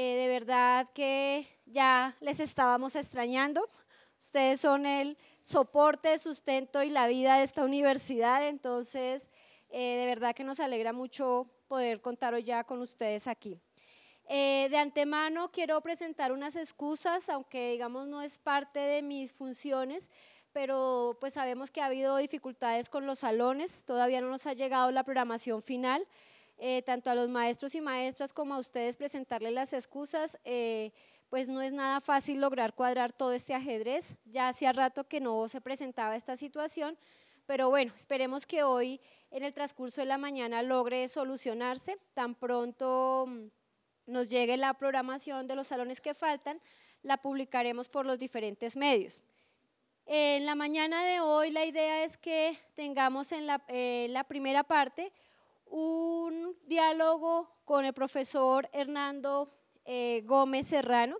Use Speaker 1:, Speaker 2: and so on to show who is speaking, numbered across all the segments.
Speaker 1: Eh, de verdad que ya les estábamos extrañando. Ustedes son el soporte, sustento y la vida de esta universidad. Entonces, eh, de verdad que nos alegra mucho poder contar hoy ya con ustedes aquí. Eh, de antemano quiero presentar unas excusas, aunque digamos no es parte de mis funciones, pero pues sabemos que ha habido dificultades con los salones, todavía no nos ha llegado la programación final. Eh, tanto a los maestros y maestras como a ustedes presentarles las excusas. Eh, pues no es nada fácil lograr cuadrar todo este ajedrez. Ya hacía rato que no se presentaba esta situación, pero bueno, esperemos que hoy en el transcurso de la mañana logre solucionarse. Tan pronto mm, nos llegue la programación de los salones que faltan, la publicaremos por los diferentes medios. En la mañana de hoy la idea es que tengamos en la eh, primera parte un diálogo con el profesor Hernando eh, Gómez Serrano.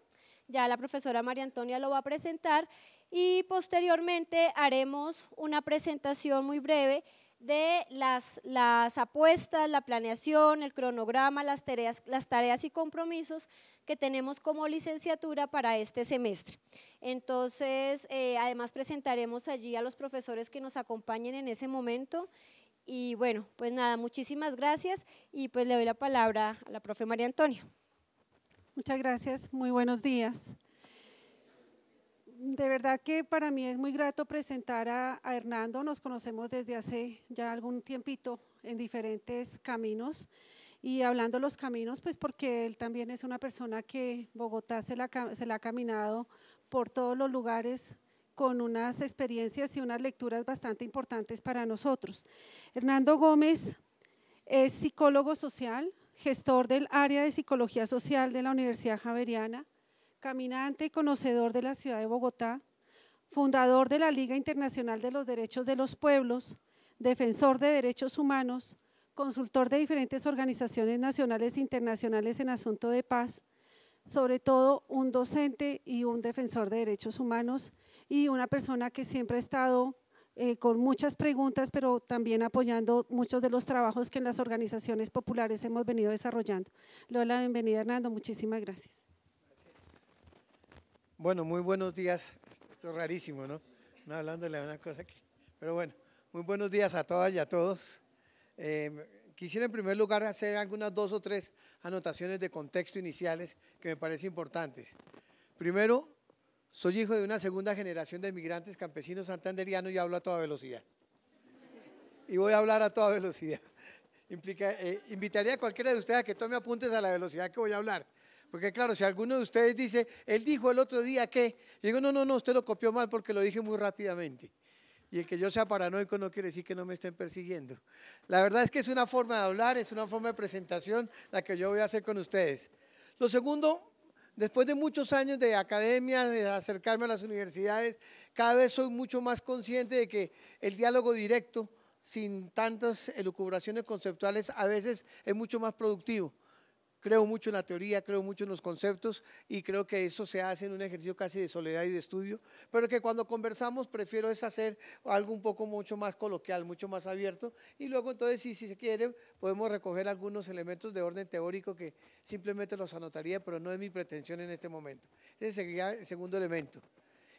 Speaker 1: Ya la profesora María Antonia lo va a presentar y posteriormente haremos una presentación muy breve de las, apuestas, la planeación, el cronograma, las tareas, y compromisos que tenemos como licenciatura para este semestre. Entonces, eh, además presentaremos allí a los profesores que nos acompañen en ese momento y bueno, pues nada, muchísimas gracias y pues le doy la palabra a la profe María Antonia.
Speaker 2: Muchas gracias, muy buenos días. De verdad que para mí es muy grato presentar a, Hernando, nos conocemos desde hace ya algún tiempito en diferentes caminos y hablando los caminos, pues porque él también es una persona que Bogotá se la, se la ha caminado por todos los lugares, con unas experiencias y unas lecturas bastante importantes para nosotros. Hernando Gómez es psicólogo social, gestor del área de psicología social de la Universidad Javeriana, caminante y conocedor de la ciudad de Bogotá, fundador de la Liga Internacional de los Derechos de los Pueblos, defensor de derechos humanos, consultor de diferentes organizaciones nacionales e internacionales en asunto de paz, sobre todo un docente y un defensor de derechos humanos y una persona que siempre ha estado eh, con muchas preguntas, pero también apoyando muchos de los trabajos que en las organizaciones populares hemos venido desarrollando. Le doy la bienvenida, Hernando. Muchísimas gracias.
Speaker 3: Bueno, muy buenos días. Esto es rarísimo, ¿no? No hablándole de una cosa aquí. Pero bueno, muy buenos días a todas y a todos. Eh, Quisiera en primer lugar hacer algunas dos o tres anotaciones de contexto iniciales que me parecen importantes. Primero, soy hijo de una segunda generación de inmigrantes campesinos santanderianos y hablo a toda velocidad. Y voy a hablar a toda velocidad. Eh, invitaría a cualquiera de ustedes a que tome apuntes a la velocidad que voy a hablar. Porque claro, si alguno de ustedes dice, él dijo el otro día que, yo digo, no, no, no, usted lo copió mal porque lo dije muy rápidamente. Y el que yo sea paranoico no quiere decir que no me estén persiguiendo. La verdad es que es una forma de hablar, es una forma de presentación la que yo voy a hacer con ustedes. Lo segundo, después de muchos años de academia, de acercarme a las universidades, cada vez soy mucho más consciente de que el diálogo directo, sin tantas elucubraciones conceptuales, a veces es mucho más productivo creo mucho en la teoría, creo mucho en los conceptos y creo que eso se hace en un ejercicio casi de soledad y de estudio, pero que cuando conversamos prefiero es hacer algo un poco mucho más coloquial, mucho más abierto y luego entonces si, si se quiere podemos recoger algunos elementos de orden teórico que simplemente los anotaría, pero no es mi pretensión en este momento. Ese sería el segundo elemento.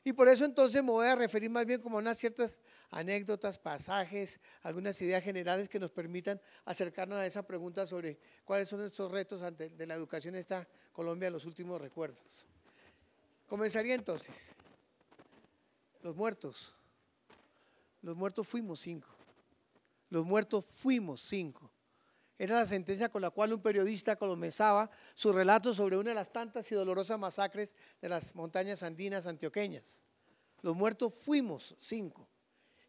Speaker 3: Y por eso entonces me voy a referir más bien como a unas ciertas anécdotas, pasajes, algunas ideas generales que nos permitan acercarnos a esa pregunta sobre cuáles son estos retos ante, de la educación en esta Colombia de los últimos recuerdos. Comenzaría entonces. Los muertos. Los muertos fuimos cinco. Los muertos fuimos cinco. Era la sentencia con la cual un periodista comenzaba su relato sobre una de las tantas y dolorosas masacres de las montañas andinas antioqueñas los muertos fuimos cinco.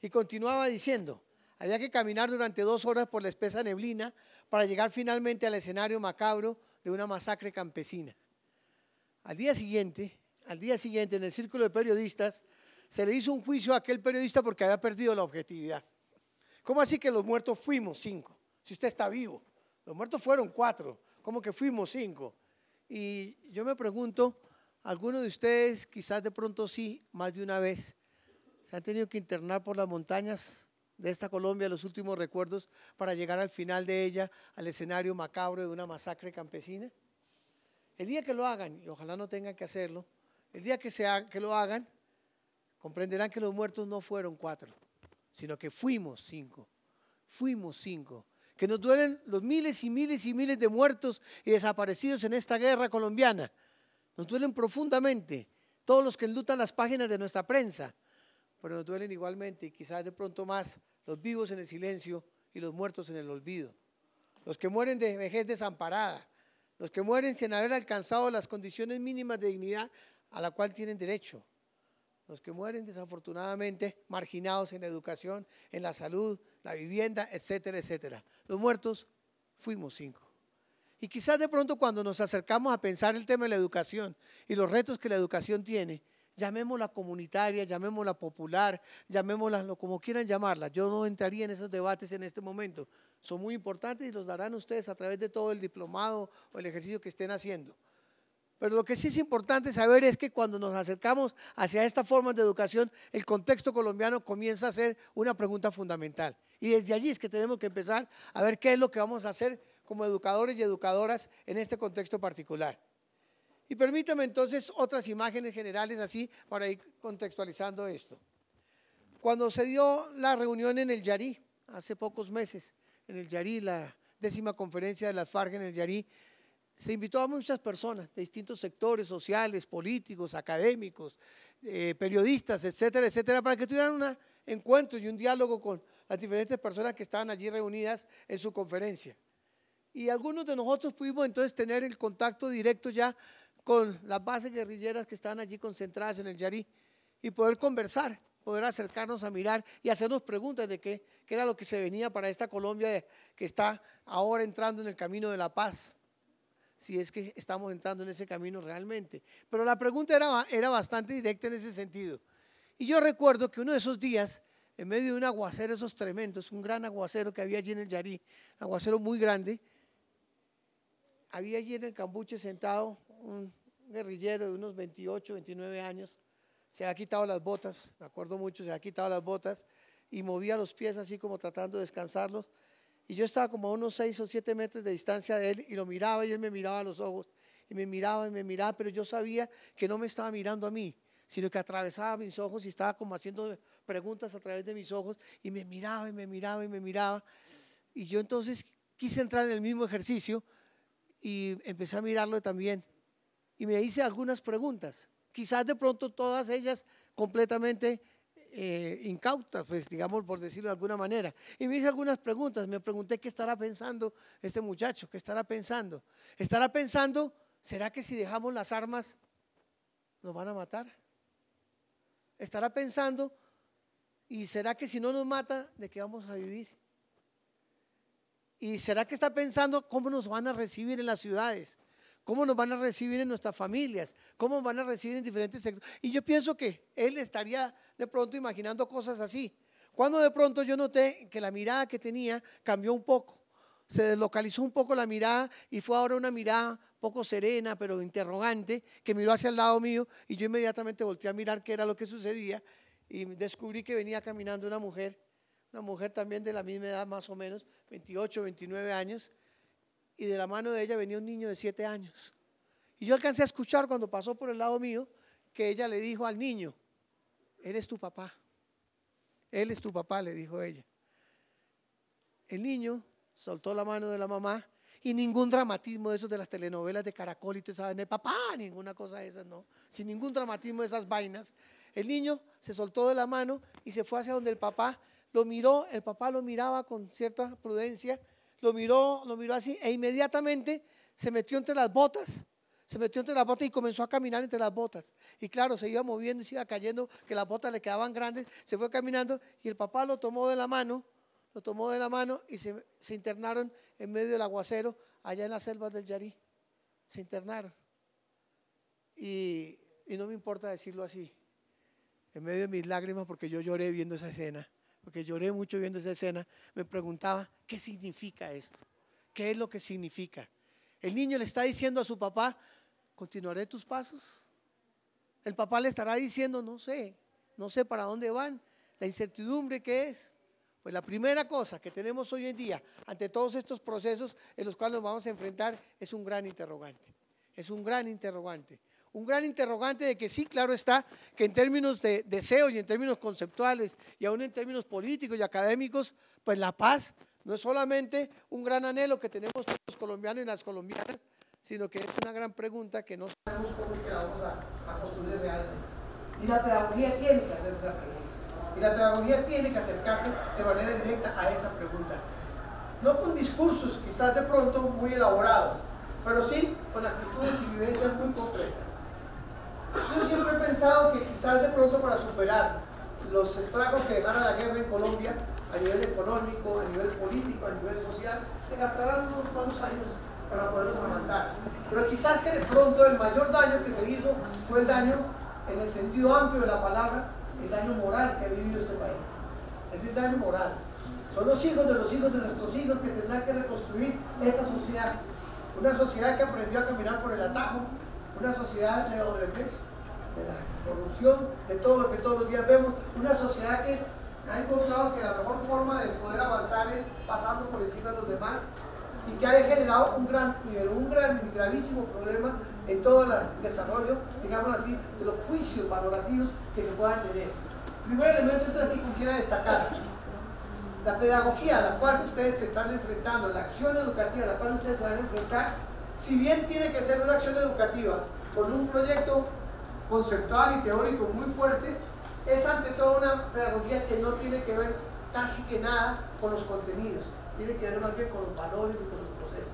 Speaker 3: Y continuaba diciendo, había que caminar durante dos horas por la espesa neblina para llegar finalmente al escenario macabro de una masacre campesina. Al día siguiente, al día siguiente, en el círculo de periodistas, se le hizo un juicio a aquel periodista porque había perdido la objetividad. ¿Cómo así que los muertos fuimos cinco? Si usted está vivo, los muertos fueron cuatro, ¿cómo que fuimos cinco? Y yo me pregunto, algunos de ustedes quizás de pronto sí, más de una vez, se han tenido que internar por las montañas de esta Colombia, los últimos recuerdos, para llegar al final de ella, al escenario macabro de una masacre campesina. El día que lo hagan, y ojalá no tengan que hacerlo, el día que, que lo hagan, comprenderán que los muertos no fueron cuatro, sino que fuimos cinco. Fuimos cinco. Que nos duelen los miles y miles y miles de muertos y desaparecidos en esta guerra colombiana nos duelen profundamente. Todos los que enlutan las páginas de nuestra prensa, pero nos duelen igualmente y quizás de pronto más los vivos en el silencio y los muertos en el olvido. Los que mueren de vejez desamparada, los que mueren sin haber alcanzado las condiciones mínimas de dignidad a la cual tienen derecho, los que mueren desafortunadamente marginados en la educación, en la salud, la vivienda, etcétera, etcétera. Los muertos fuimos cinco. Y quizás de pronto cuando nos acercamos a pensar el tema de la educación y los retos que la educación tiene, llamémosla comunitaria, llamémosla popular, llamémosla como quieran llamarla. Yo no entraría en esos debates en este momento. Son muy importantes y los darán ustedes a través de todo el diplomado o el ejercicio que estén haciendo. Pero lo que sí es importante saber es que cuando nos acercamos hacia esta forma de educación, el contexto colombiano comienza a ser una pregunta fundamental. Y desde allí es que tenemos que empezar a ver qué es lo que vamos a hacer como educadores y educadoras en este contexto particular. Y permítame entonces otras imágenes generales así para ir contextualizando esto. Cuando se dio la reunión en el Yarí, hace pocos meses, en el Yarí, la décima conferencia de las FARC en el Yarí, se invitó a muchas personas de distintos sectores sociales, políticos, académicos, eh, periodistas, etcétera, etcétera, para que tuvieran un encuentro y un diálogo con las diferentes personas que estaban allí reunidas en su conferencia y algunos de nosotros pudimos entonces tener el contacto directo ya con las bases guerrilleras que estaban allí concentradas en el Yarí y poder conversar, poder acercarnos a mirar y hacernos preguntas de qué, qué era lo que se venía para esta Colombia que está ahora entrando en el camino de la paz, si es que estamos entrando en ese camino realmente. Pero la pregunta era, era bastante directa en ese sentido. Y yo recuerdo que uno de esos días, en medio de un aguacero, esos tremendos, un gran aguacero que había allí en el Yarí, aguacero muy grande, había allí en el cambuche sentado un guerrillero de unos 28, 29 años, se había quitado las botas, me acuerdo mucho, se había quitado las botas y movía los pies así como tratando de descansarlos. Y yo estaba como a unos 6 o 7 metros de distancia de él y lo miraba y él me miraba a los ojos y me miraba y me miraba, pero yo sabía que no me estaba mirando a mí, sino que atravesaba mis ojos y estaba como haciendo preguntas a través de mis ojos y me miraba y me miraba y me miraba. Y yo entonces quise entrar en el mismo ejercicio, y empecé a mirarlo también. Y me hice algunas preguntas, quizás de pronto todas ellas completamente eh, incautas, pues digamos por decirlo de alguna manera. Y me hice algunas preguntas, me pregunté qué estará pensando este muchacho, qué estará pensando. Estará pensando, ¿será que si dejamos las armas nos van a matar? Estará pensando, ¿y será que si no nos mata, de qué vamos a vivir? ¿Y será que está pensando cómo nos van a recibir en las ciudades? ¿Cómo nos van a recibir en nuestras familias? ¿Cómo nos van a recibir en diferentes sectores? Y yo pienso que él estaría de pronto imaginando cosas así. Cuando de pronto yo noté que la mirada que tenía cambió un poco, se deslocalizó un poco la mirada y fue ahora una mirada poco serena, pero interrogante, que miró hacia el lado mío y yo inmediatamente volteé a mirar qué era lo que sucedía y descubrí que venía caminando una mujer una mujer también de la misma edad más o menos, 28, 29 años, y de la mano de ella venía un niño de 7 años. Y yo alcancé a escuchar cuando pasó por el lado mío que ella le dijo al niño, él es tu papá, él es tu papá, le dijo ella. El niño soltó la mano de la mamá y ningún dramatismo de esos de las telenovelas de Caracol y tú sabes, papá, ninguna cosa de esas, no. Sin ningún dramatismo de esas vainas. El niño se soltó de la mano y se fue hacia donde el papá lo miró, el papá lo miraba con cierta prudencia, lo miró, lo miró así, e inmediatamente se metió entre las botas, se metió entre las botas y comenzó a caminar entre las botas. Y claro, se iba moviendo y se iba cayendo, que las botas le quedaban grandes, se fue caminando y el papá lo tomó de la mano, lo tomó de la mano y se, internaron en medio del aguacero allá en las selvas del Yarí. Se internaron. y no me importa decirlo así, en medio de mis lágrimas, porque yo lloré viendo esa escena porque lloré mucho viendo esa escena, me preguntaba, ¿qué significa esto? ¿Qué es lo que significa? El niño le está diciendo a su papá, ¿continuaré tus pasos? El papá le estará diciendo, no sé, no sé para dónde van, la incertidumbre que es. Pues la primera cosa que tenemos hoy en día ante todos estos procesos en los cuales nos vamos a enfrentar es un gran interrogante, es un gran interrogante un gran interrogante de que sí, claro está, que en términos de deseo y en términos conceptuales y aún en términos políticos y académicos, pues la paz no es solamente un gran anhelo que tenemos los colombianos y las colombianas, sino que es una gran pregunta que no sabemos cómo es que vamos a, a construir realmente. Y la pedagogía tiene que hacer esa pregunta. Y la pedagogía tiene que acercarse de manera directa a esa pregunta. No con discursos quizás de pronto muy elaborados, pero sí con actitudes y vivencias muy concretas. Yo siempre he pensado que quizás de pronto para superar los estragos que dejaron la guerra en Colombia, a nivel económico, a nivel político, a nivel social, se gastarán unos cuantos años para poderlos avanzar. Pero quizás que de pronto el mayor daño que se hizo fue el daño, en el sentido amplio de la palabra, el daño moral que ha vivido este país. Es el daño moral. Son los hijos de los hijos de nuestros hijos que tendrán que reconstruir esta sociedad. Una sociedad que aprendió a caminar por el atajo, una sociedad de odebres, de la corrupción, de todo lo que todos los días vemos, una sociedad que ha encontrado que la mejor forma de poder avanzar es pasando por encima de los demás y que ha generado un gran, un gran, gravísimo problema en todo el desarrollo, digamos así, de los juicios valorativos que se puedan tener. primer elemento que quisiera destacar, la pedagogía a la cual ustedes se están enfrentando, la acción educativa a la cual ustedes se van a enfrentar, si bien tiene que ser una acción educativa con un proyecto conceptual y teórico muy fuerte, es ante todo una pedagogía que no tiene que ver casi que nada con los contenidos, tiene que ver más bien con los valores y con los procesos.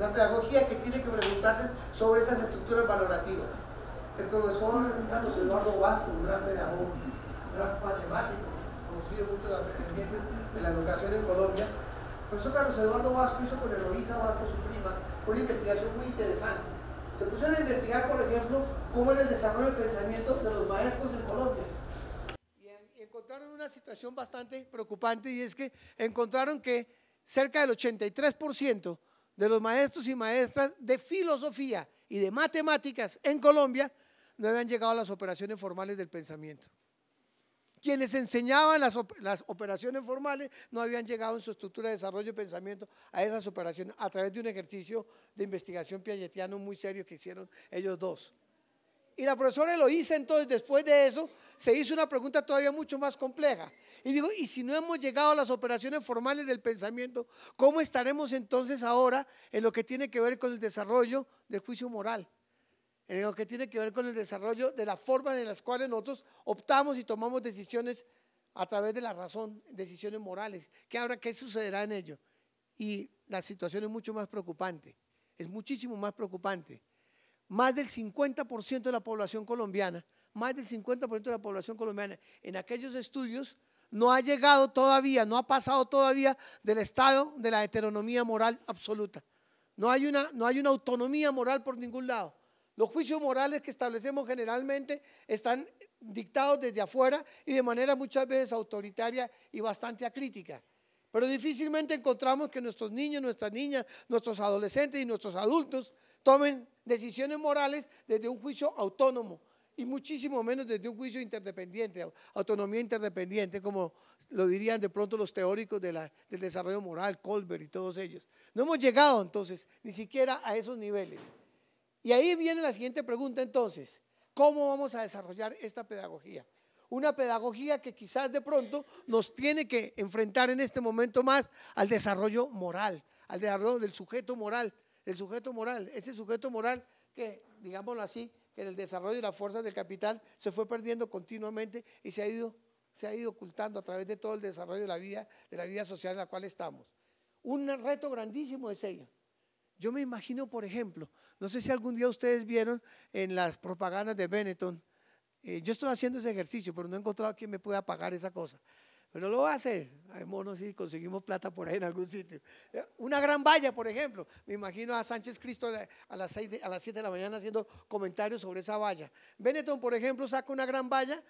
Speaker 3: La pedagogía que tiene que preguntarse sobre esas estructuras valorativas. El profesor Carlos Eduardo Vasco, un gran pedagogo, un gran matemático, conocido mucho de la educación en Colombia, el profesor Carlos Eduardo Vasco hizo con Eloísa Vasco su una investigación muy interesante. Se pusieron a investigar, por ejemplo, cómo era el desarrollo del pensamiento de los maestros en Colombia. Y encontraron una situación bastante preocupante y es que encontraron que cerca del 83% de los maestros y maestras de filosofía y de matemáticas en Colombia no habían llegado a las operaciones formales del pensamiento. Quienes enseñaban las, operaciones formales no habían llegado en su estructura de desarrollo de pensamiento a esas operaciones a través de un ejercicio de investigación piagetiano muy serio que hicieron ellos dos. Y la profesora lo hizo. entonces después de eso se hizo una pregunta todavía mucho más compleja. Y digo, ¿y si no hemos llegado a las operaciones formales del pensamiento, cómo estaremos entonces ahora en lo que tiene que ver con el desarrollo del juicio moral? en lo que tiene que ver con el desarrollo de la forma en las cuales nosotros optamos y tomamos decisiones a través de la razón, decisiones morales. ¿Qué habrá? ¿Qué sucederá en ello? Y la situación es mucho más preocupante, es muchísimo más preocupante. Más del 50% de la población colombiana, más del 50% de la población colombiana en aquellos estudios no ha llegado todavía, no ha pasado todavía del estado de la heteronomía moral absoluta. No hay una, no hay una autonomía moral por ningún lado. Los juicios morales que establecemos generalmente están dictados desde afuera y de manera muchas veces autoritaria y bastante acrítica. Pero difícilmente encontramos que nuestros niños, nuestras niñas, nuestros adolescentes y nuestros adultos tomen decisiones morales desde un juicio autónomo y muchísimo menos desde un juicio interdependiente, autonomía interdependiente, como lo dirían de pronto los teóricos del desarrollo moral, Colbert y todos ellos. No hemos llegado entonces ni siquiera a esos niveles. Y ahí viene la siguiente pregunta entonces. ¿Cómo vamos a desarrollar esta pedagogía? Una pedagogía que quizás de pronto nos tiene que enfrentar en este momento más al desarrollo moral, al desarrollo del sujeto moral, el sujeto moral, ese sujeto moral que, digámoslo así, que en el desarrollo de las fuerzas del capital se fue perdiendo continuamente y se ha ido, ocultando a través de todo el desarrollo de la vida, de la vida social en la cual estamos. Un reto grandísimo es ello. Yo me imagino, por ejemplo, no sé si algún día ustedes vieron en las propagandas de Benetton, eh, yo estoy haciendo ese ejercicio, pero no he encontrado quien me pueda pagar esa cosa. Pero lo voy a hacer. Hay monos y conseguimos plata por ahí en algún sitio. Eh, una gran valla, por ejemplo. Me imagino a Sánchez Cristo a las, 6 a las 7 de la mañana haciendo comentarios sobre esa valla. Benetton, por ejemplo, saca una gran valla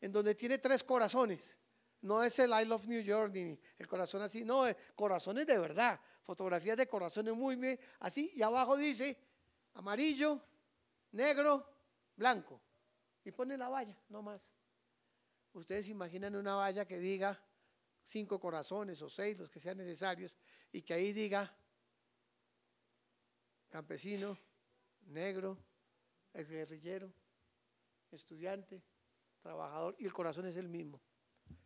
Speaker 3: en donde tiene tres corazones no es el I Love New York ni el corazón así, no, eh, corazones de verdad, fotografías de corazones muy bien, así, y abajo dice amarillo, negro, blanco, y pone la valla, no más. Ustedes imaginan una valla que diga cinco corazones o seis, los que sean necesarios, y que ahí diga campesino, negro, guerrillero, estudiante, trabajador, y el corazón es el mismo.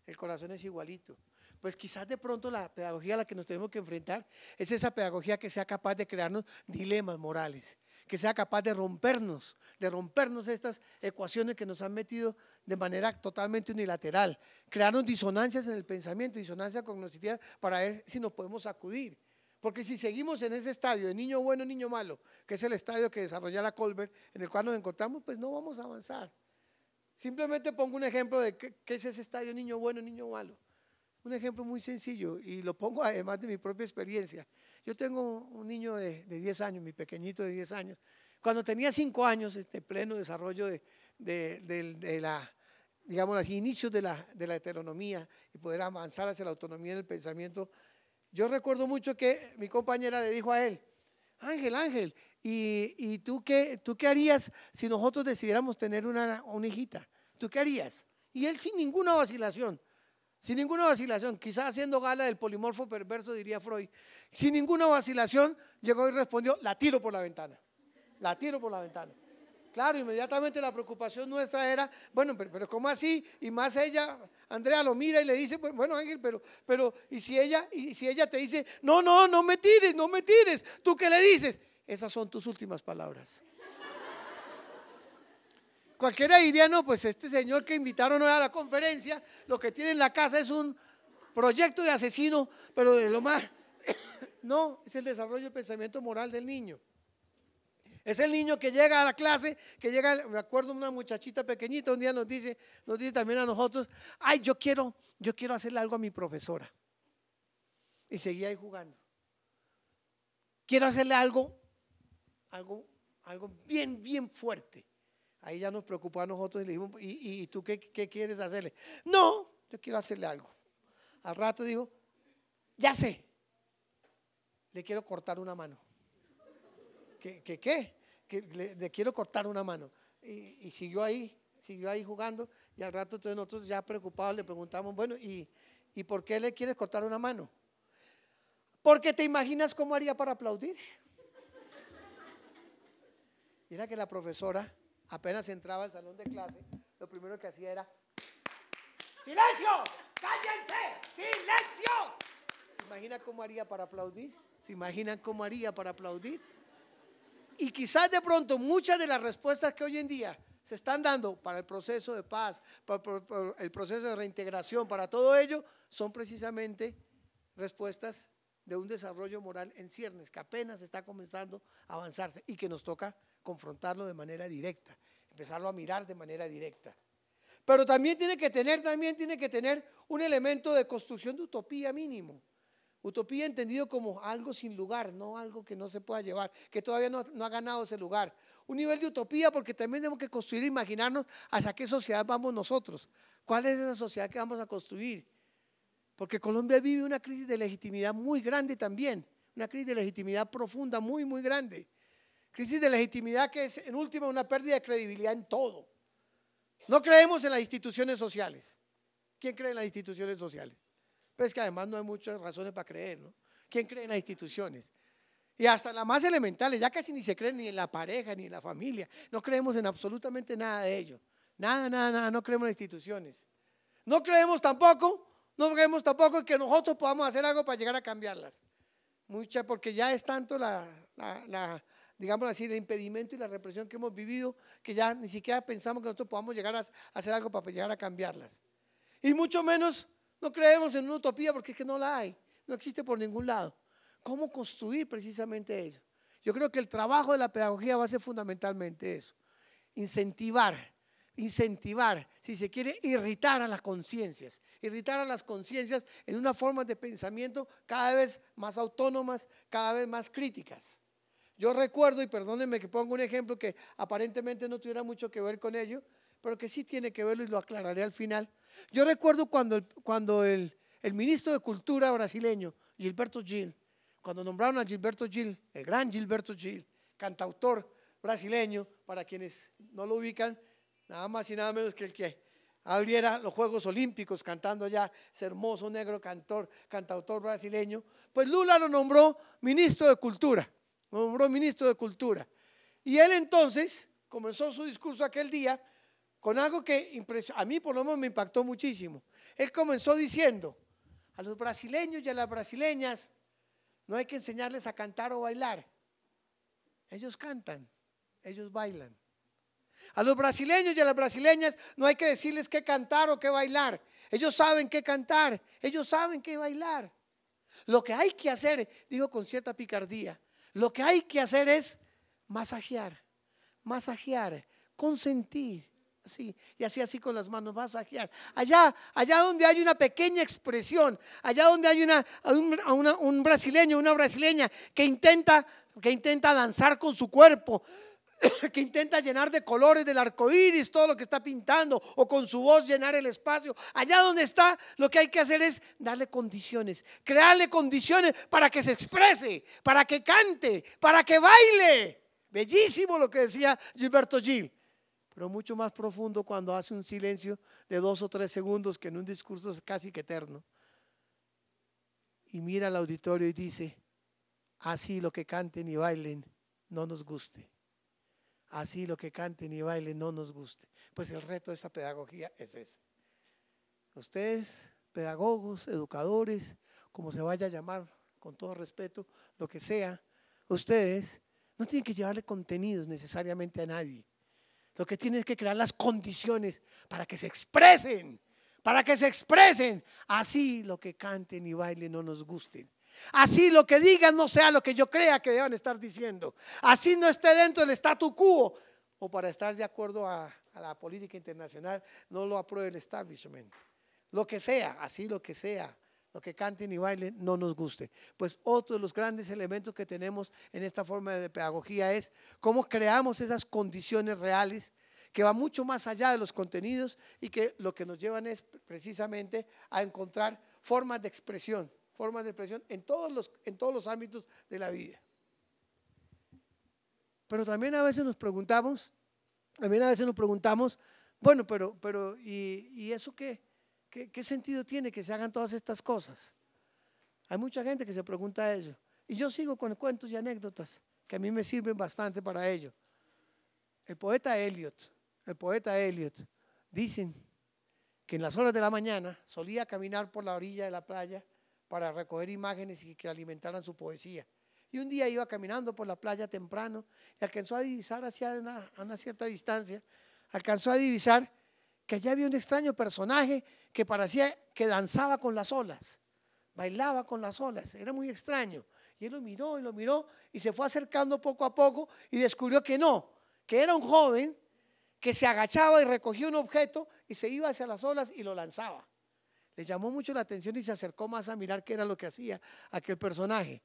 Speaker 3: El corazón es igualito. Pues quizás de pronto la pedagogía a la que nos tenemos que enfrentar es esa pedagogía que sea capaz de crearnos dilemas morales, que sea capaz de rompernos, de rompernos estas ecuaciones que nos han metido de manera totalmente unilateral, crearnos disonancias en el pensamiento, disonancias cognitivas para ver si nos podemos acudir. Porque si seguimos en ese estadio de niño bueno, niño malo, que es el estadio que desarrolla la Colbert, en el cual nos encontramos, pues no vamos a avanzar. Simplemente pongo un ejemplo de qué, es ese estadio niño bueno, niño malo. Un ejemplo muy sencillo y lo pongo además de mi propia experiencia. Yo tengo un niño de, 10 años, mi pequeñito de 10 años. Cuando tenía 5 años, este pleno desarrollo de, de, la digamos, los inicios de la, de la heteronomía y poder avanzar hacia la autonomía del pensamiento. Yo recuerdo mucho que mi compañera le dijo a él, Ángel, Ángel, ¿Y, tú, qué, tú qué harías si nosotros decidiéramos tener una, una hijita? ¿Tú qué harías? Y él sin ninguna vacilación, sin ninguna vacilación, quizás haciendo gala del polimorfo perverso, diría Freud, sin ninguna vacilación, llegó y respondió, la tiro por la ventana, la tiro por la ventana. Claro, inmediatamente la preocupación nuestra era, bueno, pero, pero, ¿cómo así? Y más ella, Andrea lo mira y le dice, bueno Ángel, pero, pero, y si ella, y si ella te dice, no, no, no me tires, no me tires, ¿tú qué le dices? Esas son tus últimas palabras. Cualquiera diría, no, pues este señor que invitaron a la conferencia, lo que tiene en la casa es un proyecto de asesino, pero de lo más... No, es el desarrollo del pensamiento moral del niño. Es el niño que llega a la clase, que llega, me acuerdo una muchachita pequeñita, un día nos dice, nos dice también a nosotros, ay, yo quiero, yo quiero hacerle algo a mi profesora. Y seguía ahí jugando. Quiero hacerle algo algo, algo bien, bien fuerte. Ahí ya nos preocupó a nosotros y le dijimos, ¿y, tú qué, quieres hacerle? No, yo quiero hacerle algo. Al rato dijo, ya sé, le quiero cortar una mano. ¿Qué? ¿Qué? le, quiero cortar una mano. Y, siguió ahí, siguió ahí jugando. Y al rato entonces nosotros ya preocupados le preguntamos, bueno, ¿y, ¿y por qué le quieres cortar una mano? Porque te imaginas cómo haría para aplaudir. Y era que la profesora apenas entraba al salón de clase, lo primero que hacía era ¡Silencio! ¡Cállense! ¡Silencio! ¿Se imagina cómo haría para aplaudir? ¿Se imaginan cómo haría para aplaudir? Y quizás de pronto muchas de las respuestas que hoy en día se están dando para el proceso de paz, para, el proceso de reintegración, para todo ello, son precisamente respuestas de un desarrollo moral en ciernes que apenas está comenzando a avanzarse y que nos toca confrontarlo de manera directa, empezarlo a mirar de manera directa. Pero también tiene que tener, también tiene que tener un elemento de construcción de utopía mínimo. Utopía entendido como algo sin lugar, no algo que no se pueda llevar, que todavía no, ha ganado ese lugar. Un nivel de utopía porque también tenemos que construir, e imaginarnos hacia qué sociedad vamos nosotros, cuál es esa sociedad que vamos a construir. Porque Colombia vive una crisis de legitimidad muy grande también, una crisis de legitimidad profunda muy, muy grande. Crisis de legitimidad que es en última una pérdida de credibilidad en todo. No creemos en las instituciones sociales. ¿Quién cree en las instituciones sociales? Pues que además no hay muchas razones para creer, ¿no? ¿Quién cree en las instituciones? Y hasta las más elementales, ya casi ni se cree ni en la pareja, ni en la familia. No creemos en absolutamente nada de ello. Nada, nada, nada, no creemos en las instituciones. No creemos tampoco, no creemos tampoco en que nosotros podamos hacer algo para llegar a cambiarlas. Mucha, porque ya es tanto la digamos así, el impedimento y la represión que hemos vivido, que ya ni siquiera pensamos que nosotros podamos llegar a hacer algo para llegar a cambiarlas. Y mucho menos no creemos en una utopía porque es que no la hay, no existe por ningún lado. ¿Cómo construir precisamente eso? Yo creo que el trabajo de la pedagogía va a ser fundamentalmente eso, incentivar, incentivar, si se quiere, irritar a las conciencias, irritar a las conciencias en una forma de pensamiento cada vez más autónomas, cada vez más críticas. Yo recuerdo, y perdónenme que ponga un ejemplo que aparentemente no tuviera mucho que ver con ello, pero que sí tiene que verlo y lo aclararé al final. Yo recuerdo cuando el, ministro de Cultura brasileño, Gilberto Gil, cuando nombraron a Gilberto Gil, el gran Gilberto Gil, cantautor brasileño, para quienes no lo ubican, nada más y nada menos que el que abriera los Juegos Olímpicos cantando ya ese hermoso negro cantor, cantautor brasileño, pues Lula lo nombró ministro de Cultura nombró ministro de Cultura. Y él entonces comenzó su discurso aquel día con algo que a mí por lo menos me impactó muchísimo. Él comenzó diciendo, a los brasileños y a las brasileñas no hay que enseñarles a cantar o bailar. Ellos cantan, ellos bailan. A los brasileños y a las brasileñas no hay que decirles qué cantar o qué bailar. Ellos saben qué cantar, ellos saben qué bailar. Lo que hay que hacer, dijo con cierta picardía, lo que hay que hacer es masajear, masajear, consentir. Así, y así, así con las manos, masajear. Allá, allá donde hay una pequeña expresión, allá donde hay una, un, un brasileño, una brasileña que intenta, que intenta danzar con su cuerpo, que intenta llenar de colores del arco iris todo lo que está pintando o con su voz llenar el espacio. Allá donde está, lo que hay que hacer es darle condiciones, crearle condiciones para que se exprese, para que cante, para que baile. Bellísimo lo que decía Gilberto Gil, pero mucho más profundo cuando hace un silencio de dos o tres segundos que en un discurso es casi que eterno. Y mira al auditorio y dice, así lo que canten y bailen no nos guste así lo que canten y bailen no nos guste. Pues el reto de esa pedagogía es ese. Ustedes, pedagogos, educadores, como se vaya a llamar, con todo respeto, lo que sea, ustedes no tienen que llevarle contenidos necesariamente a nadie. Lo que tienen es que crear las condiciones para que se expresen, para que se expresen. Así lo que canten y bailen no nos gusten. Así lo que digan no sea lo que yo crea que deban estar diciendo. Así no esté dentro del statu quo o para estar de acuerdo a, la política internacional, no lo apruebe el establishment. Lo que sea, así lo que sea, lo que canten y bailen, no nos guste. Pues otro de los grandes elementos que tenemos en esta forma de pedagogía es cómo creamos esas condiciones reales que va mucho más allá de los contenidos y que lo que nos llevan es precisamente a encontrar formas de expresión formas de expresión en todos los, en todos los ámbitos de la vida. Pero también a veces nos preguntamos, también a veces nos preguntamos, bueno, pero, pero ¿y, eso qué, qué, sentido tiene que se hagan todas estas cosas? Hay mucha gente que se pregunta eso. Y yo sigo con cuentos y anécdotas que a mí me sirven bastante para ello. El poeta Eliot, el poeta Eliot, dicen que en las horas de la mañana solía caminar por la orilla de la playa para recoger imágenes y que alimentaran su poesía. Y un día iba caminando por la playa temprano y alcanzó a divisar hacia una, una cierta distancia, alcanzó a divisar que allá había un extraño personaje que parecía que danzaba con las olas, bailaba con las olas, era muy extraño. Y él lo miró y lo miró y se fue acercando poco a poco y descubrió que no, que era un joven que se agachaba y recogía un objeto y se iba hacia las olas y lo lanzaba. Le llamó mucho la atención y se acercó más a mirar qué era lo que hacía aquel personaje.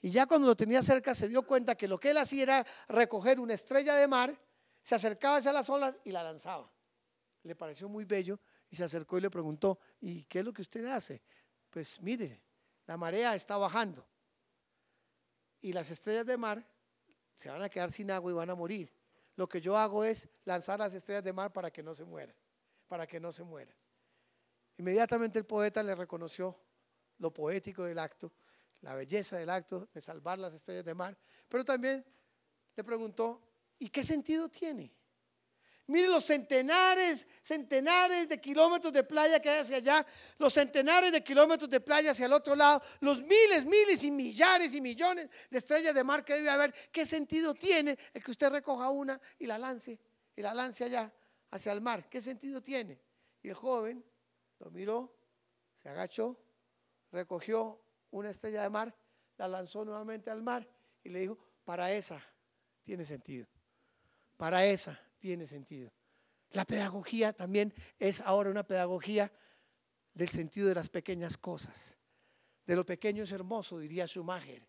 Speaker 3: Y ya cuando lo tenía cerca se dio cuenta que lo que él hacía era recoger una estrella de mar, se acercaba hacia las olas y la lanzaba. Le pareció muy bello y se acercó y le preguntó, ¿y qué es lo que usted hace? Pues mire, la marea está bajando y las estrellas de mar se van a quedar sin agua y van a morir. Lo que yo hago es lanzar las estrellas de mar para que no se mueran, para que no se mueran. Inmediatamente el poeta le reconoció lo poético del acto, la belleza del acto de salvar las estrellas de mar, pero también le preguntó, ¿y qué sentido tiene? Mire los centenares, centenares de kilómetros de playa que hay hacia allá, los centenares de kilómetros de playa hacia el otro lado, los miles, miles y millares y millones de estrellas de mar que debe haber. ¿Qué sentido tiene el que usted recoja una y la lance, y la lance allá hacia el mar? ¿Qué sentido tiene? Y el joven lo miró, se agachó, recogió una estrella de mar, la lanzó nuevamente al mar y le dijo, para esa tiene sentido, para esa tiene sentido. La pedagogía también es ahora una pedagogía del sentido de las pequeñas cosas. De lo pequeño es hermoso, diría Schumacher.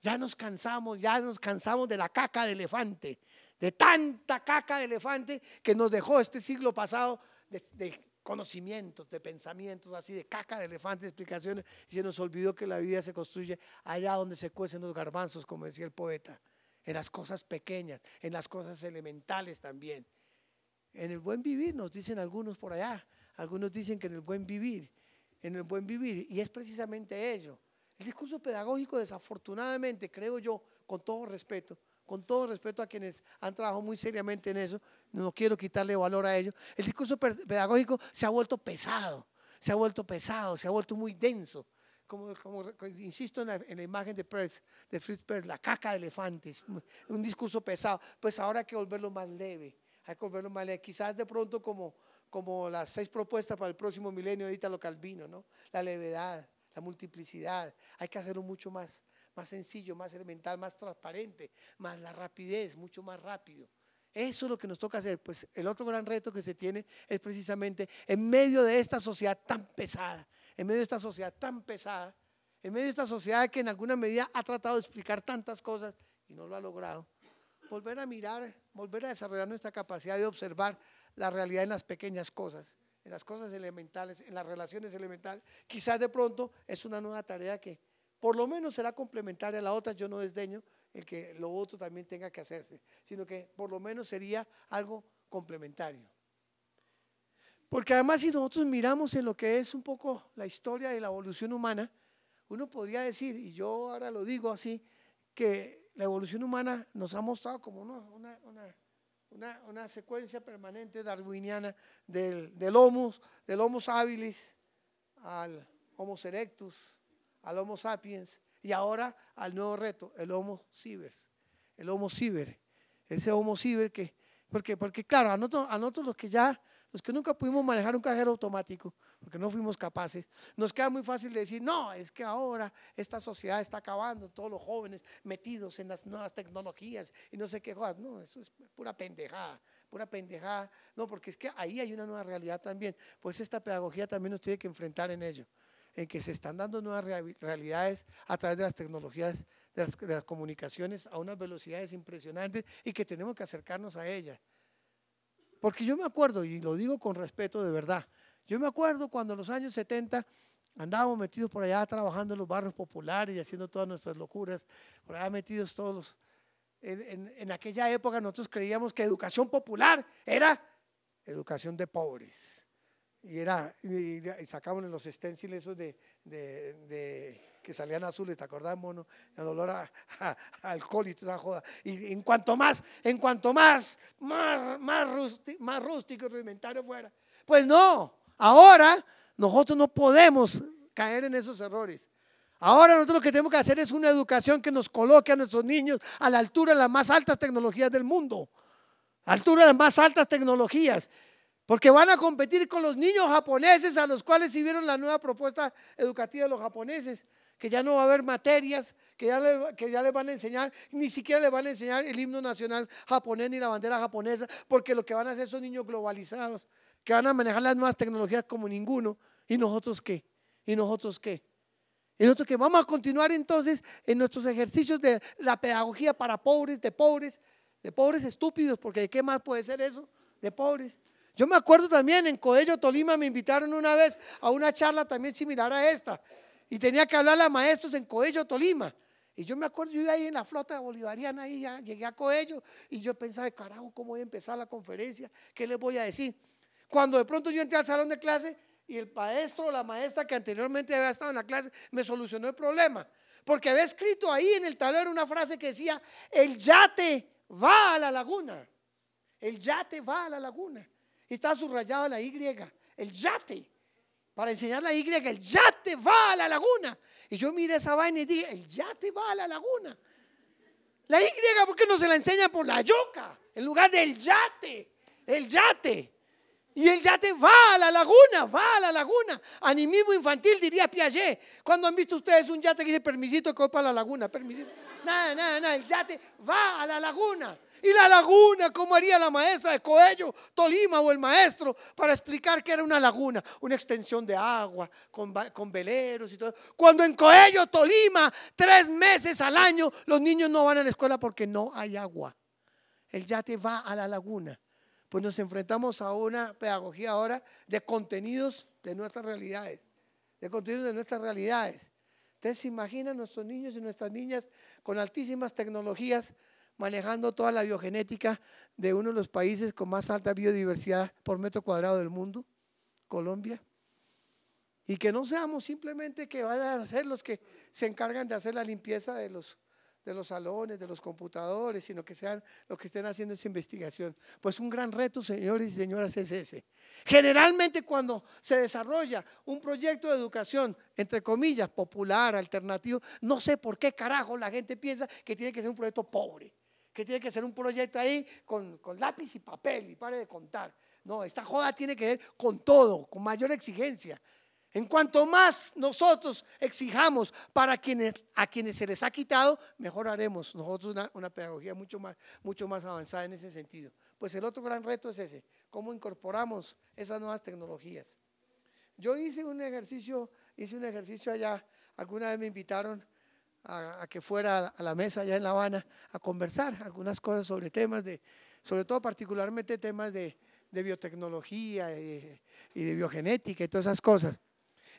Speaker 3: Ya nos cansamos, ya nos cansamos de la caca de elefante, de tanta caca de elefante que nos dejó este siglo pasado de, conocimientos, de pensamientos, así de caca de elefante, explicaciones, y se nos olvidó que la vida se construye allá donde se cuecen los garbanzos, como decía el poeta, en las cosas pequeñas, en las cosas elementales también. En el buen vivir, nos dicen algunos por allá, algunos dicen que en el buen vivir, en el buen vivir, y es precisamente ello. El discurso pedagógico, desafortunadamente, creo yo, con todo respeto, con todo respeto a quienes han trabajado muy seriamente en eso, no quiero quitarle valor a ello, el discurso pedagógico se ha vuelto pesado, se ha vuelto pesado, se ha vuelto muy denso. Como, insisto en la, imagen de, de Fritz Perls, la caca de elefantes, un discurso pesado, pues ahora hay que volverlo más leve, hay que volverlo más leve. Quizás de pronto como, las seis propuestas para el próximo milenio, de lo Calvino, ¿no? La levedad, la multiplicidad, hay que hacerlo mucho más, más sencillo, más elemental, más transparente, más la rapidez, mucho más rápido. Eso es lo que nos toca hacer. Pues el otro gran reto que se tiene es precisamente en medio de esta sociedad tan pesada, en medio de esta sociedad tan pesada, en medio de esta sociedad que en alguna medida ha tratado de explicar tantas cosas y no lo ha logrado, volver a mirar, volver a desarrollar nuestra capacidad de observar la realidad en las pequeñas cosas, en las cosas elementales, en las relaciones elementales. Quizás de pronto es una nueva tarea que por lo menos será complementaria a la otra. Yo no desdeño el que lo otro también tenga que hacerse, sino que por lo menos sería algo complementario. Porque además si nosotros miramos en lo que es un poco la historia de la evolución humana, uno podría decir, y yo ahora lo digo así, que la evolución humana nos ha mostrado como una, secuencia permanente darwiniana del, del, homo, del homo habilis al homo erectus, al Homo sapiens y ahora al nuevo reto, el Homo Cibers, El Homo ciber. Ese Homo ciber que, porque, porque claro, a nosotros, los que ya, los que nunca pudimos manejar un cajero automático, porque no fuimos capaces, nos queda muy fácil decir, no, es que ahora esta sociedad está acabando, todos los jóvenes metidos en las nuevas tecnologías y no sé qué cosas, No, eso es pura pendejada pura pendejada. No, porque es que ahí hay una nueva realidad también. Pues esta pedagogía también nos tiene que enfrentar en ello en que se están dando nuevas realidades a través de las tecnologías de las, comunicaciones a unas velocidades impresionantes y que tenemos que acercarnos a ellas. Porque yo me acuerdo, y lo digo con respeto de verdad, yo me acuerdo cuando en los años 70 andábamos metidos por allá trabajando en los barrios populares y haciendo todas nuestras locuras, por allá metidos todos. en aquella época nosotros creíamos que educación popular era educación de pobres y, era, y, sacaban los esténciles esos de, de, que salían azules, ¿te acordás, mono? El olor a, alcohol y toda esa joda. Y en cuanto más, en cuanto más, más, más, más rústico y rudimentario fuera. Pues no, ahora nosotros no podemos caer en esos errores. Ahora nosotros lo que tenemos que hacer es una educación que nos coloque a nuestros niños a la altura de las más altas tecnologías del mundo. Altura de las más altas tecnologías. Porque van a competir con los niños japoneses a los cuales si la nueva propuesta educativa de los japoneses, que ya no va a haber materias, que ya, les van a enseñar, ni siquiera les van a enseñar el himno nacional japonés ni la bandera japonesa, porque lo que van a hacer son niños globalizados, que van a manejar las nuevas tecnologías como ninguno. ¿Y nosotros qué? ¿Y nosotros qué? Y nosotros que vamos a continuar entonces en nuestros ejercicios de la pedagogía para pobres, de pobres, de pobres estúpidos, porque ¿de qué más puede ser eso? De pobres. Yo me acuerdo también en Coello, Tolima, me invitaron una vez a una charla también similar a esta. Y tenía que hablar a maestros en Coello, Tolima. Y yo me acuerdo, yo iba ahí en la flota bolivariana, ahí ya llegué a Coello, y yo pensaba, carajo, ¿cómo voy a empezar la conferencia? ¿Qué les voy a decir? Cuando de pronto yo entré al salón de clase y el maestro o la maestra que anteriormente había estado en la clase me solucionó el problema. Porque había escrito ahí en el tablero una frase que decía, el yate va a la laguna. El yate va a la laguna está subrayada la Y, el yate. Para enseñar la Y, el yate va a la laguna. Y yo miré esa vaina y dije, el yate va a la laguna. La Y, ¿por qué no se la enseña por la yoca? En lugar del yate, el yate. Y el yate va a la laguna, va a la laguna. Animismo infantil, diría Piaget. ¿Cuándo han visto ustedes un yate que dice permisito que voy para la laguna? Permisito. Nada, nada, nada. El yate va a la laguna. Y la laguna, ¿cómo haría la maestra de Coello, Tolima o el maestro para explicar que era una laguna? Una extensión de agua con, con veleros y todo. Cuando en Coello, Tolima, tres meses al año, los niños no van a la escuela porque no hay agua. El yate va a la laguna pues nos enfrentamos a una pedagogía ahora de contenidos de nuestras realidades, de contenidos de nuestras realidades. Ustedes se imaginan nuestros niños y nuestras niñas con altísimas tecnologías manejando toda la biogenética de uno de los países con más alta biodiversidad por metro cuadrado del mundo, Colombia. Y que no seamos simplemente que van a ser los que se encargan de hacer la limpieza de los de los salones, de los computadores, sino que sean los que estén haciendo esa investigación. Pues un gran reto, señores y señoras, es ese. Generalmente cuando se desarrolla un proyecto de educación, entre comillas, popular, alternativo, no sé por qué carajo la gente piensa que tiene que ser un proyecto pobre, que tiene que ser un proyecto ahí con, con lápiz y papel y pare de contar. No, esta joda tiene que ver con todo, con mayor exigencia. En cuanto más nosotros exijamos para quienes, a quienes se les ha quitado, mejor haremos nosotros una, pedagogía mucho más, avanzada en ese sentido. Pues el otro gran reto es ese, cómo incorporamos esas nuevas tecnologías. Yo hice un ejercicio, hice un ejercicio allá, alguna vez me invitaron a, que fuera a la mesa allá en La Habana a conversar algunas cosas sobre temas de, sobre todo particularmente temas de, biotecnología y de biogenética y todas esas cosas.